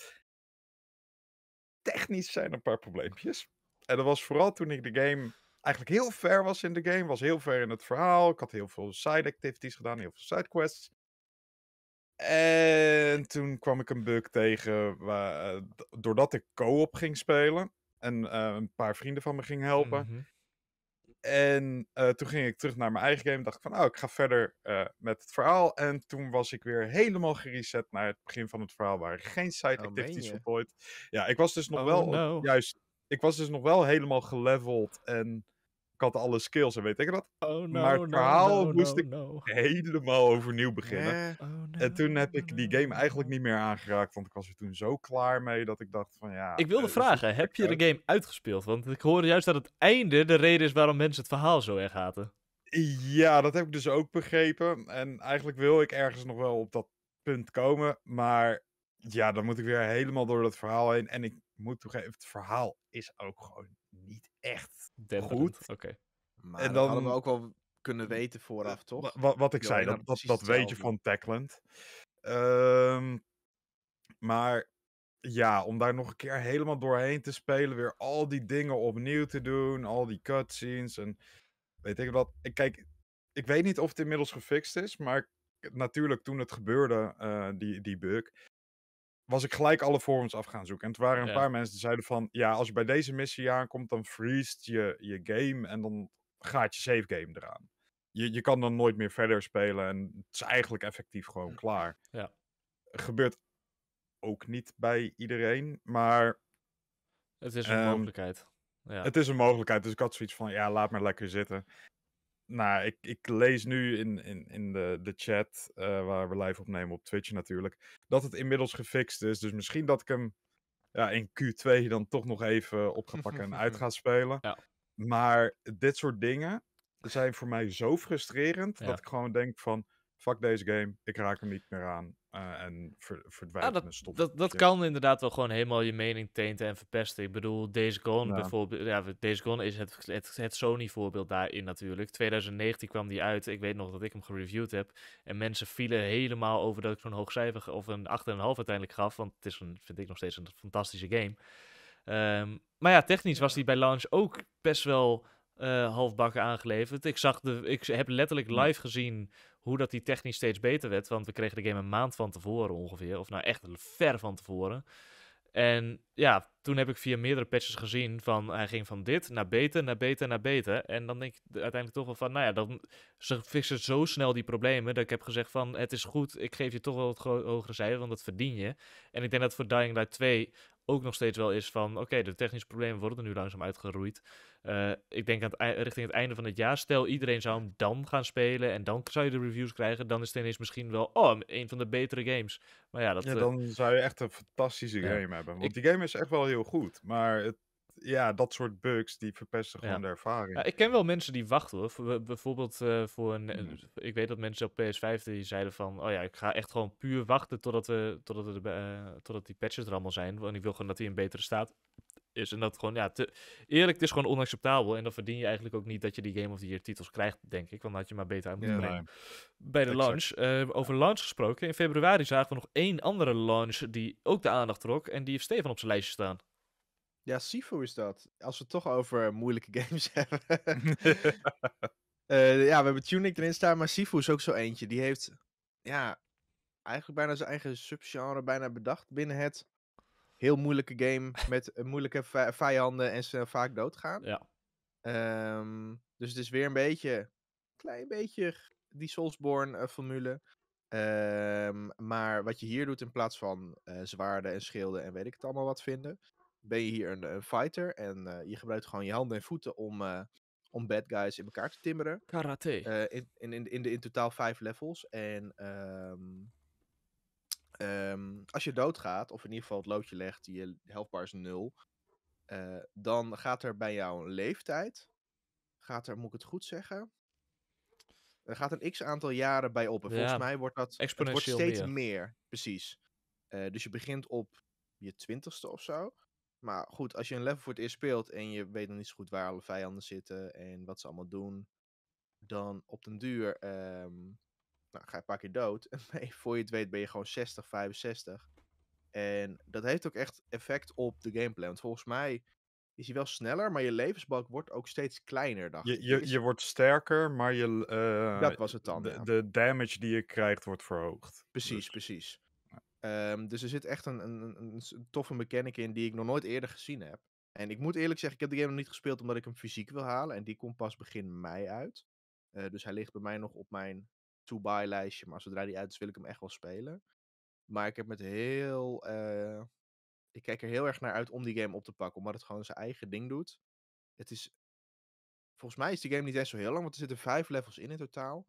Speaker 2: Technisch zijn er een paar probleempjes. En dat was vooral toen ik de game eigenlijk heel ver was in de game. Was heel ver in het verhaal. Ik had heel veel side activities gedaan, heel veel side quests. En toen kwam ik een bug tegen waar, eh, doordat ik co-op ging spelen. En eh, een paar vrienden van me ging helpen. Mhm. En eh, toen ging ik terug naar mijn eigen game. Dacht ik van, oh, ik ga verder eh, met het verhaal. En toen was ik weer helemaal gereset naar het begin van het verhaal. Waar geen side activities oh, Ja, ik was dus nog oh, wel juist. Ik was dus nog wel helemaal geleveld en ik had alle skills en weet ik wat.
Speaker 3: Oh, no, maar het verhaal moest ik
Speaker 2: helemaal overnieuw beginnen. Oh en toen heb ik die game eigenlijk niet meer aangeraakt. Want ik was er toen zo klaar mee dat ik dacht van ja... Ik wilde eh, vragen,
Speaker 1: heb je de game uitgespeeld? Want ik hoorde juist dat het einde de reden is waarom mensen het verhaal zo erg haten.
Speaker 2: Ja, dat heb ik dus ook begrepen. En eigenlijk wil ik ergens nog wel op dat punt komen. Maar ja, dan moet ik weer helemaal door dat verhaal heen. En ik moet toegeven, het verhaal is ook gewoon niet echt Denderend. goed. Oké. Maar en dan hadden we ook wel kunnen weten vooraf, toch? Wat, wat ik zei, dat, dat, dat weet je van Techland. Ehm, maar ja, om daar nog een keer helemaal doorheen te spelen, weer al die dingen opnieuw te doen, al die cutscenes en weet ik wat. Ik Kijk, ik weet niet of het inmiddels gefixt is, maar natuurlijk toen het gebeurde, eh, die, die bug, was ik gelijk alle forums af gaan zoeken. En toen waren een paar mensen die zeiden van... Ja, als je bij deze missie aankomt, dan freest je je game en dan gaat je save game eraan. Je, je kan dan nooit meer verder spelen en het is eigenlijk effectief gewoon mm. klaar. Ja. Gebeurt ook niet bij iedereen, maar... Het is een ehm, mogelijkheid. Ja. Het is een mogelijkheid, dus ik had zoiets van... Ja, laat maar lekker zitten nou, ik, ik lees nu in, in, in de, de chat, eh, waar we live opnemen op Twitch natuurlijk, dat het inmiddels gefixt is. Dus misschien dat ik hem ja, in Q2 dan toch nog even op ga pakken en uit ga spelen. Ja. Maar dit soort dingen zijn voor mij zo frustrerend dat ik gewoon denk van, fuck deze game, ik raak hem niet meer aan uh, en ver, nou, dat, en
Speaker 1: Dat, dat kan inderdaad wel gewoon helemaal je mening teenten en verpesten. Ik bedoel, Days Gone bijvoorbeeld. Ja, Days Gone is het, het, Sony-voorbeeld daarin natuurlijk. 2019 kwam die uit. Ik weet nog dat ik hem gereviewd heb. En mensen vielen helemaal over dat ik zo'n hoog cijfer of een 8,5 uiteindelijk gaf. Want het is een, vind ik nog steeds een fantastische game. Ehm, maar ja, technisch was die bij launch ook best wel uh, halfbakken aangeleverd. Ik, zag de, ik heb letterlijk live gezien hoe dat die technisch steeds beter werd. Want we kregen de game een maand van tevoren ongeveer. Of nou echt ver van tevoren. En ja, toen heb ik via meerdere patches gezien van hij ging van dit naar beter, naar beter, naar beter. En dan denk ik uiteindelijk toch wel van, nou ja, dan, ze fixen zo snel die problemen dat ik heb gezegd van het is goed, ik geef je toch wel het hogere cijfer, want dat verdien je. En ik denk dat voor Dying Light 2 ook nog steeds wel is van, oké, de technische problemen worden nu langzaam uitgeroeid. Eh, ik denk aan het, richting het einde van het jaar, stel iedereen zou hem dan gaan spelen en dan zou je de reviews krijgen, dan is het ineens misschien wel, oh, een van de betere games. Maar ja, dat, ja eh, dan
Speaker 2: zou je echt een fantastische game hebben. Want ik, die game is echt wel heel goed, maar het ja, dat soort bugs die verpesten gewoon de ervaring. Ja, nou,
Speaker 1: ik ken wel mensen die wachten hoor. bijvoorbeeld eh, voor een. Eh, hmm. Ik weet dat mensen op PS5 die zeiden van. Oh ja, ik ga echt gewoon puur wachten totdat, we, totdat, er, eh, totdat die patches er allemaal zijn. Want ik wil gewoon dat die in betere staat is. En dat gewoon, ja, te, eerlijk, het is gewoon onacceptabel. En dan verdien je eigenlijk ook niet dat je die Game of die Year titels krijgt, denk ik. Want dan had je maar beter uit moeten ja, brengen. Nee. Bij de launch, over launch gesproken. In februari zagen we nog één andere launch die ook de aandacht trok. En die heeft Stefan op zijn lijstje staan.
Speaker 3: Ja, Sifu is dat. Als we het toch over moeilijke games hebben. Eh, ja, we hebben Tunic erin staan, maar Sifu is ook zo eentje. Die heeft ja, eigenlijk bijna zijn eigen subgenre bijna bedacht binnen het heel moeilijke game met eh, moeilijke vijanden en ze vaak doodgaan. Ja. Ehm, dus het is weer een beetje, klein beetje die Soulsborne-formule. Eh, ehm, maar wat je hier doet in plaats van zwaarden en schilden en weet ik het allemaal wat vinden, ben je hier een, eh, fighter en eh, je gebruikt gewoon je handen en voeten om, eh, om bad guys in elkaar te timmeren. Karate. in, in, in, in, de, in totaal vijf levels. En ehm, ehm, als je doodgaat, of in ieder geval het loodje legt, je helftbaar is nul. dan gaat er bij jouw leeftijd, gaat er, moet ik het goed zeggen, er gaat een x aantal jaren bij op. En volgens mij wordt dat wordt steeds meer. precies. dus je begint op je twintigste of zo. Maar goed, als je een level voor het eerst speelt en je weet nog niet zo goed waar alle vijanden zitten en wat ze allemaal doen, dan op den duur ehm, nou, ga je een paar keer dood. En voor je het weet ben je gewoon 60, 65. En dat heeft ook echt effect op de gameplay. Want volgens mij is hij wel sneller, maar je levensbalk wordt ook steeds kleiner. Dacht je, je, dus je
Speaker 2: wordt sterker, maar je. dat eh, was het dan. De, damage die je krijgt wordt verhoogd. Precies, dus precies. Ehm, dus er zit echt
Speaker 3: een, een, een, toffe mechanic in die ik nog nooit eerder gezien heb. En ik moet eerlijk zeggen, ik heb de game nog niet gespeeld omdat ik hem fysiek wil halen. En die komt pas begin mei uit. Eh, dus hij ligt bij mij nog op mijn to-buy lijstje. Maar zodra die uit is, wil ik hem echt wel spelen. Maar ik heb met heel. Eh, ik kijk er heel erg naar uit om die game op te pakken. Omdat het gewoon zijn eigen ding doet. Het is. Volgens mij is die game niet echt zo heel lang, want er zitten vijf levels in in totaal.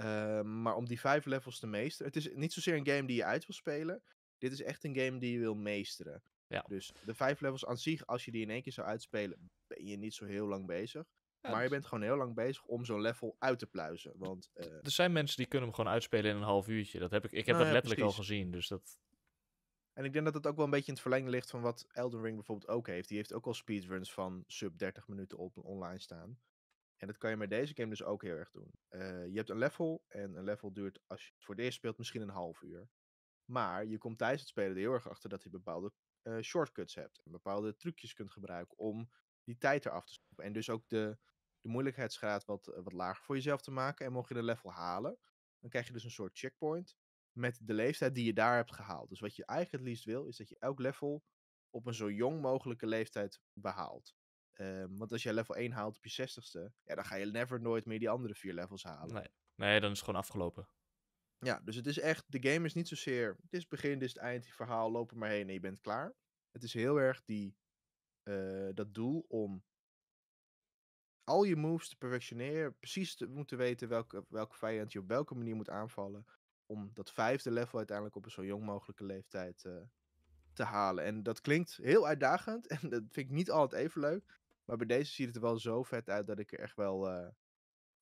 Speaker 3: Ehm, maar om die vijf levels te meesteren. Het is niet zozeer een game die je uit wil spelen. Dit is echt een game die je wil meesteren. Ja. Dus de vijf levels aan zich, als je die in één keer zou uitspelen, ben je niet zo heel lang bezig. maar je dus bent gewoon heel lang bezig om zo'n level uit te pluizen. Want, eh, Er
Speaker 1: zijn mensen die kunnen hem gewoon uitspelen in een half uurtje. Dat heb ik, ik heb nou dat letterlijk al gezien. Dus dat...
Speaker 3: En ik denk dat dat ook wel een beetje in het verlengde ligt van wat Elden Ring bijvoorbeeld ook heeft. Die heeft ook al speedruns van sub 30 minuten op online staan. En dat kan je met deze game dus ook heel erg doen. Eh, je hebt een level en een level duurt, als je het voor het eerst speelt, misschien een half uur. Maar je komt tijdens het spelen er heel erg achter dat je bepaalde eh, shortcuts hebt. En bepaalde trucjes kunt gebruiken om die tijd eraf te stoppen. En dus ook de, de moeilijkheidsgraad wat, eh, wat lager voor jezelf te maken. En mocht je de level halen, dan krijg je dus een soort checkpoint met de leeftijd die je daar hebt gehaald. Dus wat je eigenlijk het liefst wil, is dat je elk level op een zo jong mogelijke leeftijd behaalt. Ehm, want als je level 1 haalt op je 60ste, ja, dan ga je never nooit meer die andere vier levels halen. Nee,
Speaker 1: nee dan is het gewoon afgelopen.
Speaker 3: Ja, dus het is echt, de game is niet zozeer, dit is het begin, dit is het eind, je verhaal, loop er maar heen en je bent klaar. Het is heel erg die, eh, dat doel om al je moves te perfectioneren, precies te moeten weten welke, welke vijand je op welke manier moet aanvallen, om dat vijfde level uiteindelijk op een zo jong mogelijke leeftijd eh, te halen. En dat klinkt heel uitdagend en dat vind ik niet altijd even leuk. Maar bij deze ziet het er wel zo vet uit dat ik er echt wel, eh,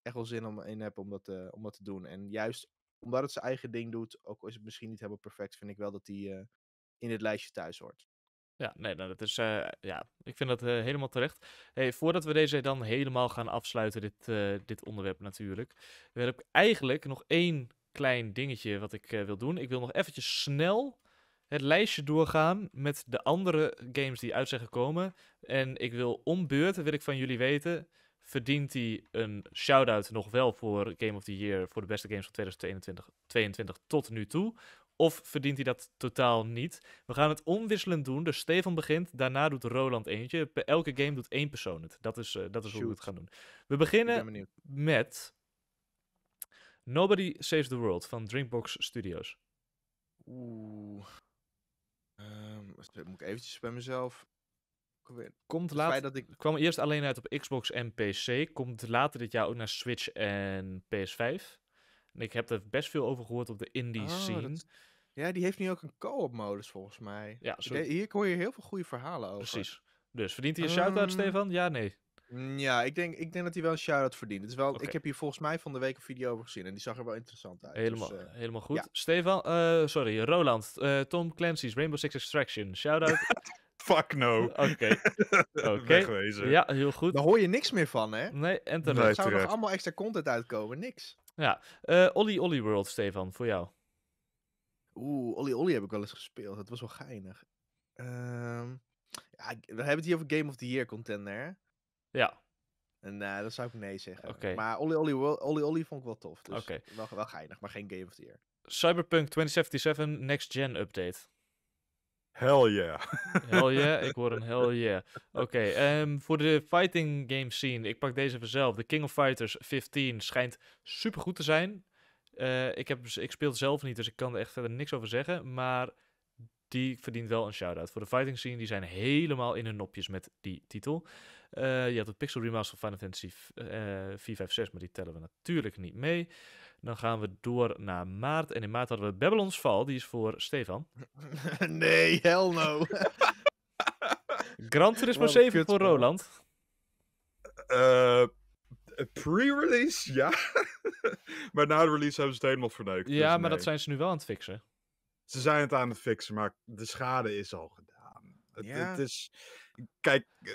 Speaker 3: echt wel zin om, in heb om dat, eh, om dat te doen. En juist omdat het zijn eigen ding doet, ook al is het misschien niet helemaal perfect, vind ik wel dat hij eh, in het lijstje thuis hoort.
Speaker 1: Ja, nee, nou, dat is, ja, ik vind dat helemaal terecht. Hey, voordat we deze dan helemaal gaan afsluiten, dit, dit onderwerp natuurlijk, heb ik eigenlijk nog één klein dingetje wat ik wil doen. Ik wil nog eventjes snel het lijstje doorgaan met de andere games die uit zijn gekomen. En ik wil om beurt, wil ik van jullie weten, verdient hij een shout-out nog wel voor Game of the Year, voor de beste games van 2022 22 tot nu toe? Of verdient hij dat totaal niet? We gaan het omwisselend doen. Dus Stefan begint, daarna doet Roland eentje. Per elke game doet één persoon het. Dat is, eh, dat is hoe we het gaan doen. We beginnen met Nobody Saves the World van Drinkbox Studios.
Speaker 3: Oeh. Um, moet ik eventjes bij mezelf. Komt later, ik... Kwam eerst
Speaker 1: alleen uit op Xbox en PC. Komt later dit jaar ook naar Switch en PS5. En
Speaker 3: ik heb er best veel over gehoord op de indie oh, scene. Ja, die heeft nu ook een co-op modus volgens mij. Ja, Hier hoor je heel veel goede verhalen over. Precies. Dus verdient hij een um... shout-out, Stefan? Ja, nee. Mm, ja, ik denk, ik denk dat hij wel een shout-out verdient. Het is wel, Ik heb hier volgens mij van de week een video over gezien en die zag er wel interessant uit. Helemaal, dus,
Speaker 1: helemaal eh, goed. Ja. Stefan, eh, sorry, Roland, eh, Tom Clancy's Rainbow Six Extraction, shout-out. Fuck no. Oké. oké Ja, heel goed. Daar hoor je niks meer van, hè? Nee, en Nee, er zou nog allemaal
Speaker 3: extra content uitkomen, niks.
Speaker 1: Ja, Olly Olly World, Stefan, voor jou.
Speaker 3: Oeh, Olly Olly heb ik wel eens gespeeld. Dat was wel geinig. Ehm, ja, we hebben het hier over Game of the Year contender, ja. En eh, dat zou ik nee zeggen. Maar oli oli vond ik wel tof. Dus wel, wel geinig, maar geen Game of the Year.
Speaker 1: Cyberpunk 2077 Next Gen Update. Hell yeah. hell yeah, ik hoor een hell yeah. Oké, ehm, voor de fighting game scene, ik pak deze even zelf. De King of Fighters 15 schijnt super goed te zijn. Eh, ik, heb, ik speel het zelf niet, dus ik kan er echt verder niks over zeggen. Maar die verdient wel een shout-out. Voor de fighting scene, die zijn helemaal in hun nopjes met die titel. Eh, je had het Pixel Remaster van Final Fantasy 456, eh, maar die tellen we natuurlijk niet mee. Dan gaan we door naar maart. En in maart hadden we Babylon's val, die is voor Stefan.
Speaker 2: nee, hell no. Gran Turismo 7 voor Roland. Eh, pre-release, ja. maar na de release hebben ze het helemaal verneukt. Dus ja, maar dat zijn ze nu wel aan het fixen. Ze zijn het aan het fixen, maar de schade is al ja. Het, is. Kijk. Eh,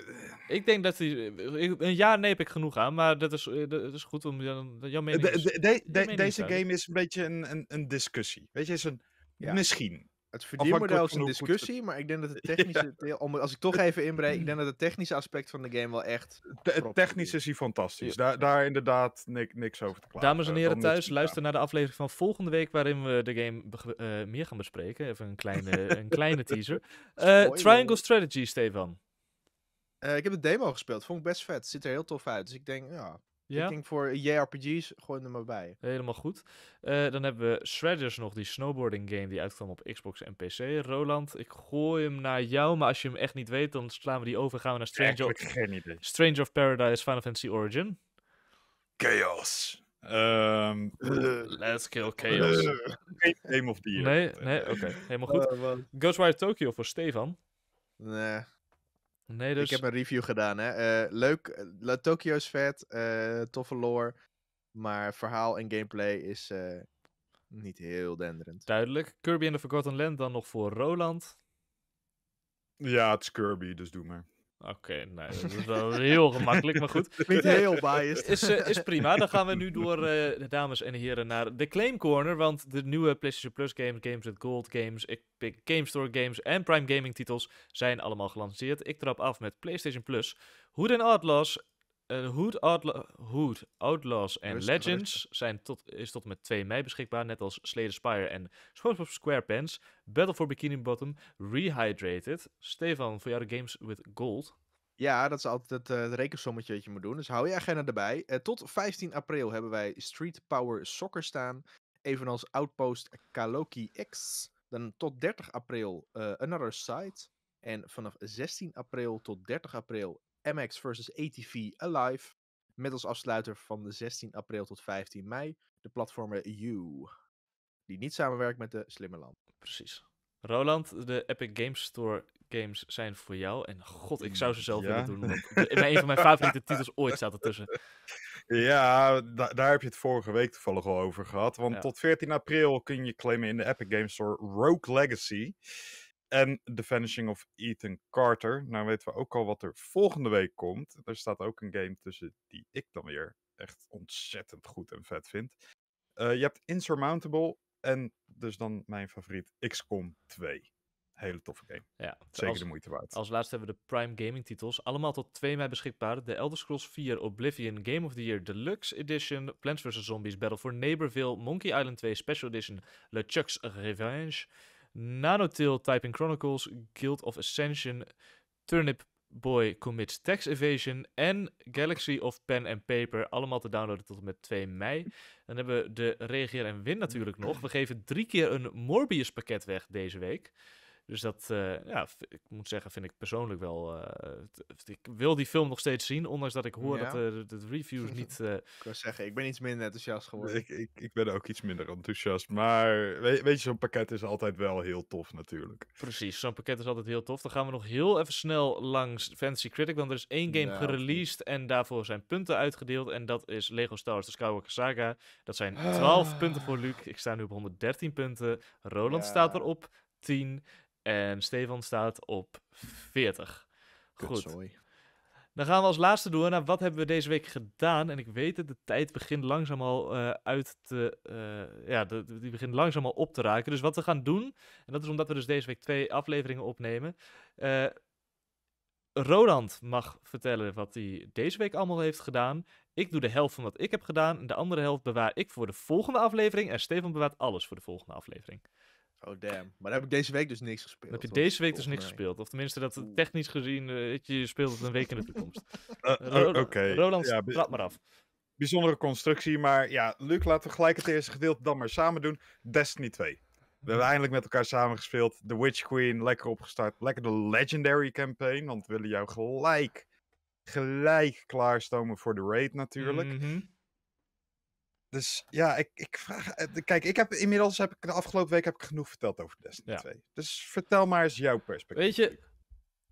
Speaker 2: ik denk dat hij.
Speaker 1: Eh, een jaar nee, ik genoeg aan. Maar dat is, eh, dat is goed om. Jouw mening, de, deze
Speaker 2: game is een beetje een, een, een discussie. Weet je, is een. Misschien. Het verdienmodel is een discussie,
Speaker 3: maar ik denk dat het technische... als ik toch even inbreek, ik denk dat het technische aspect van de game wel echt...
Speaker 2: Het is hier fantastisch. Daar, daar inderdaad niks over te klagen. Dames en heren thuis,
Speaker 3: luister
Speaker 1: naar de aflevering van volgende week... waarin we de game eh, meer gaan bespreken. Even een kleine, een kleine teaser. Eh, Triangle Strategy, Stefan.
Speaker 3: Eh, ik heb de demo gespeeld. Vond ik best vet. Ziet er heel tof uit. Dus ik denk, ja, ja? Ik denk voor JRPG's, gooi er maar bij. Helemaal goed.
Speaker 1: Eh, dan hebben we Shredders nog, die snowboarding game die uitkwam op Xbox en PC. Roland, ik gooi hem naar jou, maar als je hem echt niet weet, dan slaan we die over. Gaan we naar Strange, of... Geen Strange of Paradise Final Fantasy Origin.
Speaker 2: Chaos.
Speaker 1: Ehm,
Speaker 2: let's kill chaos. game of Year. Nee, nee
Speaker 1: oké. Helemaal goed. Oh,
Speaker 2: Ghostwire
Speaker 3: Tokyo voor Stefan.
Speaker 2: Nee.
Speaker 1: Nee, dus... Ik heb een
Speaker 3: review gedaan, hè. Eh, leuk, eh, La Tokyo is vet, uh, toffe lore, maar verhaal en gameplay is niet heel denderend.
Speaker 1: Duidelijk. Kirby in the Forgotten Land dan nog voor Roland.
Speaker 2: Ja, het is Kirby, dus doe maar. Oké, nee, dat is wel heel gemakkelijk, maar goed. Niet heel biased. Is, eh, is prima. Dan gaan we nu door,
Speaker 1: eh, dames en heren, naar de Claim Corner. Want de nieuwe PlayStation Plus games, Games with Gold games, Game Store games en Prime Gaming titels zijn allemaal gelanceerd. Ik trap af met PlayStation Plus, Hood and Outlaws, eh, Hood, Hood, Outlaws en Legends zijn tot, is tot met 2 mei beschikbaar, net als Sleden Spire en SpongeBob SquarePants, Battle for Bikini Bottom,
Speaker 3: Rehydrated. Stefan, voor jou de games with gold. Ja, dat is altijd het uh, rekensommetje dat je moet doen. Dus hou je agenda erbij. Uh, tot 15 april hebben wij Street Power Soccer staan. Evenals Outpost Kaloki X. Dan tot 30 april Another Side. En vanaf 16 april tot 30 april MX versus ATV Alive. Met als afsluiter van de 16 april tot 15 mei de platformer U. Die niet samenwerkt met de slimme Precies.
Speaker 1: Roland, de Epic Games Store games zijn voor jou. En god, ik zou ze zelf willen doen. een van mijn favoriete titels ooit staat ertussen.
Speaker 2: Ja, daar heb je het vorige week toevallig al over gehad. Want tot 14 april kun je claimen in de Epic Games Store Rogue Legacy. En The Vanishing of Ethan Carter. Nou weten we ook al wat er volgende week komt. Er staat ook een game tussen die ik dan weer echt ontzettend goed en vet vind. Eh, je hebt Insurmountable en dus dan mijn favoriet XCOM 2. Hele toffe game. Ja, Zeker de moeite waard. Als
Speaker 1: laatste hebben we de Prime Gaming titels. Allemaal tot 2 mei beschikbaar. De Elder Scrolls 4 Oblivion Game of the Year Deluxe Edition. Plants vs. Zombies Battle for Neighborville. Monkey Island 2 Special Edition. LeChuck's Revenge. Nanotail Typing Chronicles, Guild of Ascension, Turnip Boy Commits Tax Evasion en Galaxy of Pen and Paper. Allemaal te downloaden tot en met 2 mei. Dan hebben we de reageer en win natuurlijk nog. We geven drie keer een Morbius pakket weg deze week. Dus dat, eh, ja, ik moet zeggen, vind ik persoonlijk wel. Eh, ik wil die film nog steeds zien,
Speaker 3: ondanks dat ik hoor eh, dat de, reviews niet. Ik wil zeggen, ik ben iets minder enthousiast geworden. Ik,
Speaker 2: ik, ik ben ook iets minder enthousiast. Maar weet, je, zo'n pakket is altijd wel heel tof, natuurlijk. Precies,
Speaker 1: zo'n pakket is altijd heel tof. Dan gaan we nog heel even snel langs Fantasy Critic, want er is één game nou, gereleased en daarvoor zijn punten uitgedeeld. En dat is Lego Star Wars The Skywalker Saga. Dat zijn 12 ah. punten voor Luc. Ik sta nu op 113 punten. Roland ja. staat erop. 10. En Stefan staat op 40. Goed. Dan gaan we als laatste door naar wat hebben we deze week gedaan. En ik weet het, de tijd begint langzaam al eh, uit te... Eh, ja, die begint langzaam al op te raken. Dus wat we gaan doen, en dat is omdat we dus deze week twee afleveringen opnemen. Eh, Roland mag vertellen wat hij deze week allemaal heeft gedaan. Ik doe de helft van wat ik heb gedaan. En de andere helft bewaar ik voor de volgende aflevering. En Stefan bewaart alles voor de volgende aflevering. Oh damn. Maar daar heb ik deze week dus niks gespeeld. Dan heb je deze week dus niks gespeeld. Of tenminste, dat technisch gezien, eh, je speelt het een week in de toekomst. Eh, eh,
Speaker 2: oké. Roland, ja, praat maar af. Bijzondere constructie, maar ja, Luc, laten we gelijk het eerste gedeelte dan maar samen doen. Destiny 2. We hebben mhm. eindelijk met elkaar samengespeeld. The Witch Queen, lekker opgestart. Lekker de Legendary Campaign, want we willen jou gelijk, gelijk klaarstomen voor de raid natuurlijk. Mhm. Dus ja, ik, ik vraag. Eh, kijk, ik heb inmiddels heb ik de afgelopen week heb ik genoeg verteld over Destiny 2. Dus vertel maar eens jouw perspectief. Weet je,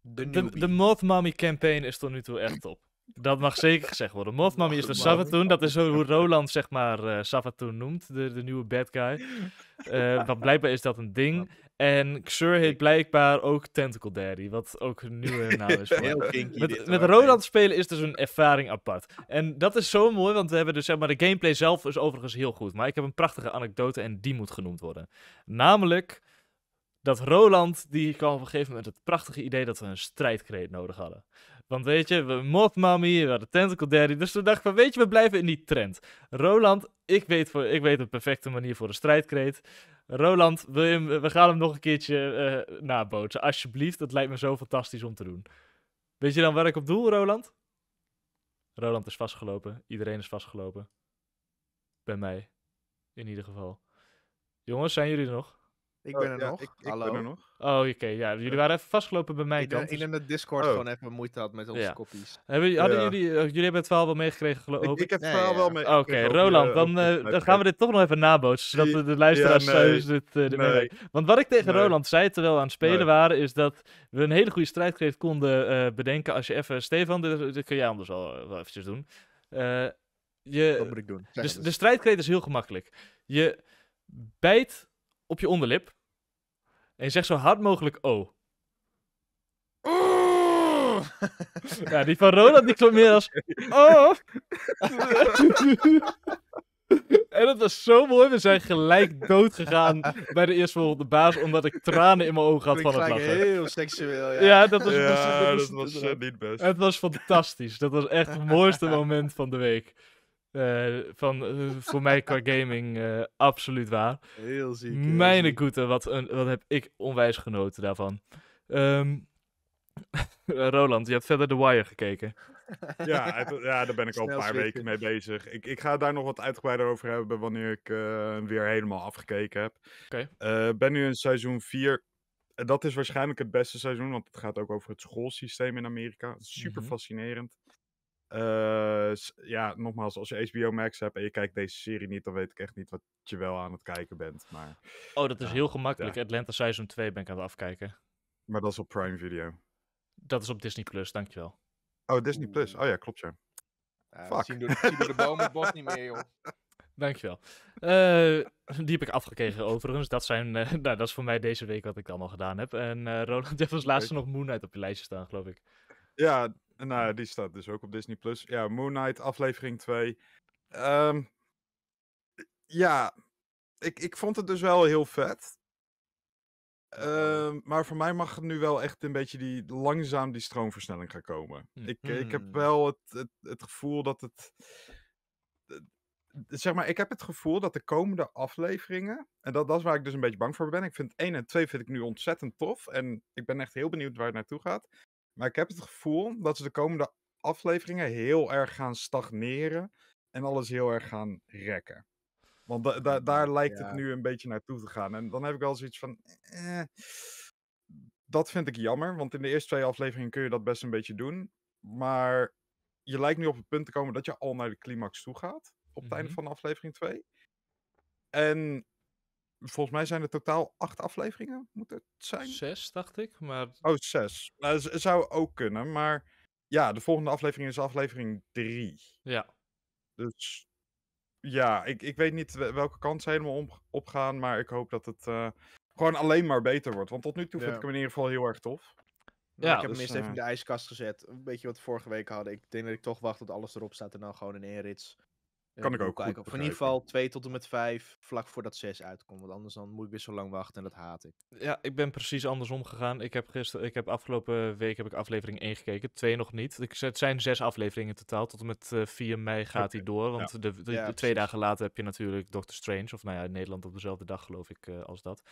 Speaker 1: de, de, Moth Mommy campaign is tot nu toe echt top. Dat mag zeker gezegd worden. Moth Mommy is de Savatoon, Dat is hoe Roland, zeg maar, uh, noemt. De, de nieuwe bad guy. Uh, eh, wat blijkbaar is dat een ding. En Xur heet blijkbaar ook Tentacle Daddy, wat ook een nieuwe naam is. Voor. Heel kinky met, met Roland spelen is dus een ervaring apart. En dat is zo mooi, want we hebben dus zeg maar, de gameplay zelf is overigens heel goed. Maar ik heb een prachtige anekdote en die moet genoemd worden. Namelijk dat Roland, die kwam op een gegeven moment het prachtige idee dat we een strijdkreet nodig hadden. Want weet je, we Mod Mommy, we hadden Tentacle Daddy. Dus toen dacht ik van, weet je, we blijven in die trend. Roland, ik weet, voor, ik weet een perfecte manier voor een strijdkreet. Roland, wil je we gaan hem nog een keertje uh, nabootsen. Alsjeblieft, dat lijkt me zo fantastisch om te doen. Weet je dan waar ik op doel, Roland? Roland is vastgelopen. Iedereen is vastgelopen. Bij mij. In ieder geval. Jongens, zijn jullie er nog?
Speaker 2: Ik oh, ben er nog. Ik, Hallo. ben er nog.
Speaker 1: Oh, oké. ja, jullie eh, waren even vastgelopen bij mij. Ik denk
Speaker 3: dat de Discord oh. gewoon even moeite had met onze ja. Hebben, hadden jullie,
Speaker 1: eh, jullie hebben het verhaal wel meegekregen, geloof ik? Ik, heb het verhaal wel meegekregen. Oké, Roland, eh, dan, dan, gaan we dit toch nog even nabootsen, zodat de, luisteraars nee. dit, Want wat ik tegen Roland zei terwijl we aan het spelen waren, is dat we een hele goede strijdkreet konden bedenken als je even... Stefan, dit, kun jij anders al wel eventjes doen. je, dat moet ik doen. De, de strijdkreet is heel gemakkelijk. Je bijt op je onderlip. En je zegt zo hard mogelijk O. Oh. ja, die van Ronald die klonk meer als Oh. en dat was zo mooi. We zijn gelijk dood gegaan bij de eerstvolgende baas, omdat ik tranen in mijn ogen had van het lachen. heel seksueel, ja. Ja, dat was, ja, dat was niet best. Het was fantastisch. Dat was echt het mooiste moment van de week. Eh, van, eh, voor mij qua gaming eh, absoluut waar. Heel ziek. Mijn goede, wat, wat heb ik onwijs genoten daarvan. Ehm, Roland, je hebt verder The Wire gekeken.
Speaker 2: Ja, ja daar ben ik al een paar weken mee bezig. Ik, ik ga daar nog wat uitgebreider over hebben wanneer ik weer helemaal afgekeken heb. Oké. ben nu in seizoen 4 dat is waarschijnlijk het beste seizoen, want het gaat ook over het schoolsysteem in Amerika. Super mhm. fascinerend. Uh, ja, nogmaals, als je HBO Max hebt en je kijkt deze serie niet, dan weet ik echt niet wat je wel aan het kijken bent. Maar, oh, dat is heel gemakkelijk.
Speaker 1: Atlanta season 2 ben ik aan het afkijken.
Speaker 2: Maar dat is op Prime Video. Dat is op Disney Plus, dankjewel. Oh, Disney Plus. Oh ja, klopt ja.
Speaker 3: Uh, Fuck. Zien door, door de bomen het bos niet meer, joh.
Speaker 2: Dankjewel. Uh,
Speaker 1: die heb ik afgekregen overigens. Dat, zijn, eh, nou, dat is voor mij deze week wat ik allemaal gedaan heb. En uh,
Speaker 2: Roland, je laatste nog Moonlight op je lijstje staan, geloof ik. Ja, nou, die staat dus ook op Disney+. Plus. Ja, Moon Knight, aflevering 2. Ehm, ja, ik, ik vond het dus wel heel vet. Ehm, maar voor mij mag het nu wel echt een beetje die, langzaam die stroomversnelling gaan komen. Hm. Ik, eh, ik heb hmm. wel het, het, het gevoel dat het. Eh, zeg maar, ik heb het gevoel dat de komende afleveringen. En dat, dat is waar ik dus een beetje bang voor ben. Ik vind 1 en 2 vind ik nu ontzettend tof. En ik ben echt heel benieuwd waar het naartoe gaat. Maar ik heb het gevoel dat ze de komende afleveringen heel erg gaan stagneren en alles heel erg gaan rekken. Want daar lijkt het nu een beetje naartoe te gaan. En dan heb ik wel zoiets van. Eh, dat vind ik jammer, want in de eerste twee afleveringen kun je dat best een beetje doen. Maar je lijkt nu op het punt te komen dat je al naar de climax toe gaat. Op het einde mhm. van aflevering 2. En volgens mij zijn er totaal acht afleveringen, moet het zijn? Zes, dacht ik. Maar... Oh, zes. dat nou, zou ook kunnen, maar ja, de volgende aflevering is aflevering drie. Ja. Dus ja, ik, ik weet niet welke kant ze helemaal om, op gaan, maar ik hoop dat het eh, gewoon alleen maar beter wordt. Want tot nu toe vind ik hem in ieder geval heel erg tof. Ja, ik heb dus, hem eerst even in
Speaker 3: eh, de ijskast gezet. Een beetje wat we vorige week hadden. Ik denk dat ik toch wacht tot alles erop staat en dan gewoon in één rits kan ik ook kijken. in ieder geval 2 tot en met 5, vlak voordat 6 uitkomt. Want anders dan moet ik weer zo lang wachten en dat haat ik.
Speaker 1: Ja, ik ben precies andersom gegaan. Ik heb, gisteren, ik heb afgelopen week heb ik aflevering 1 gekeken, 2 nog niet. Ik, het zijn 6 afleveringen in totaal. Tot en met 4 eh, mei gaat hij door. Want de, twee dagen later heb je natuurlijk Doctor Strange. Of nou ja, in Nederland op dezelfde dag geloof ik eh, als dat.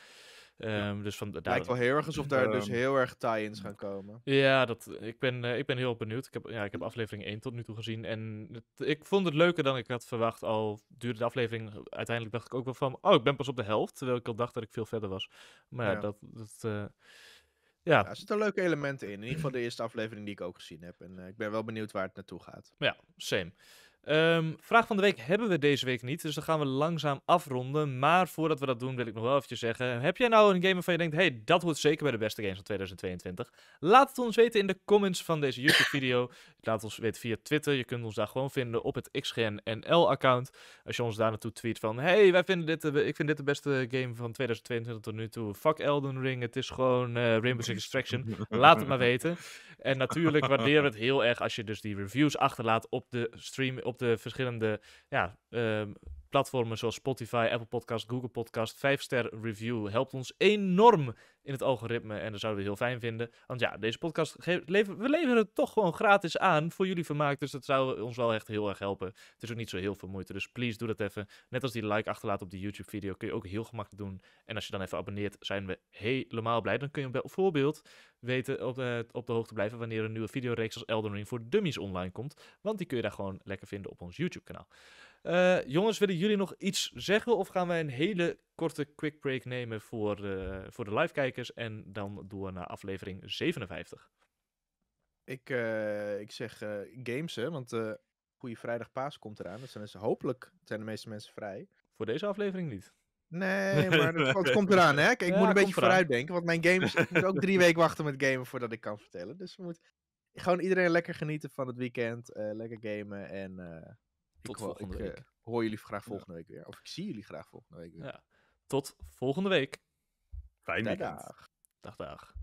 Speaker 1: Um, dus van, Lijkt wel heel erg alsof daar dus ehm.
Speaker 3: heel erg tie-ins gaan komen.
Speaker 1: Ja, dat, ik, ben, eh, ik ben heel benieuwd. Ik heb, ja, ik heb aflevering 1 tot nu toe gezien. En ik vond het leuker dan ik had verwacht. Al duurde de aflevering, uiteindelijk dacht ik ook wel van... Oh, ik ben pas op de helft. Terwijl ik al dacht dat ik veel verder was. Maar ja, dat... Eh, ja.
Speaker 3: ja. er zitten leuke elementen in. In ieder geval de eerste aflevering die ik ook gezien heb. En eh, ik ben wel benieuwd waar het naartoe gaat.
Speaker 1: Ja, same. Ehm, vraag van de week hebben we deze week niet, dus dan gaan we langzaam afronden. Maar voordat we dat doen wil ik nog wel eventjes zeggen, heb jij nou een game waarvan je denkt, hey, dat wordt zeker bij de beste games van 2022? Laat het ons weten in de comments van deze YouTube video. Laat ons weten via Twitter, je kunt ons daar gewoon vinden op het XGNNL account. Als je ons daar naartoe tweet van, hey, wij vinden dit, ik vind dit de beste game van 2022 tot nu toe. Fuck Elden Ring, het is gewoon uh, Rainbow Six Extraction. Laat het maar weten. En natuurlijk waarderen we het heel erg als je dus die reviews achterlaat op de stream op de verschillende ja, ehm, platformen zoals Spotify, Apple Podcast, Google Podcast. 5-ster review helpt ons enorm in het algoritme en dat zouden we heel fijn vinden. Want ja, deze podcast, we leveren het toch gewoon gratis aan voor jullie vermaak. Dus dat zou ons wel echt heel erg helpen. Het is ook niet zo heel veel moeite, dus please doe dat even. Net als die like achterlaten op de YouTube video kun je ook heel gemakkelijk doen. En als je dan even abonneert, zijn we helemaal blij. Dan kun je bijvoorbeeld weten op de, op de hoogte blijven wanneer een nieuwe videoreeks als Elden Ring voor Dummies online komt. Want die kun je daar gewoon lekker vinden op ons YouTube kanaal. Eh, jongens, willen jullie nog iets zeggen? Of gaan wij een hele korte quick break nemen voor, eh, voor de live-kijkers? En dan doen we naar aflevering 57.
Speaker 3: Ik, eh, ik zeg games, hè? Want Goede Vrijdag Paas komt eraan. Dus dan is hopelijk zijn de meeste mensen vrij. Voor deze aflevering niet. Nee, maar het, komt eraan, hè? ik moet een beetje vooruitdenken. Want mijn games. ik moet ook drie weken wachten met gamen voordat ik kan vertellen. Dus we moeten gewoon iedereen lekker genieten van het weekend. lekker gamen en. Tot volgende eh, week. Uh, hoor jullie graag volgende week weer. Of ik zie jullie graag volgende week weer. Ja. Tot volgende week. Fijne dag. Dag dag.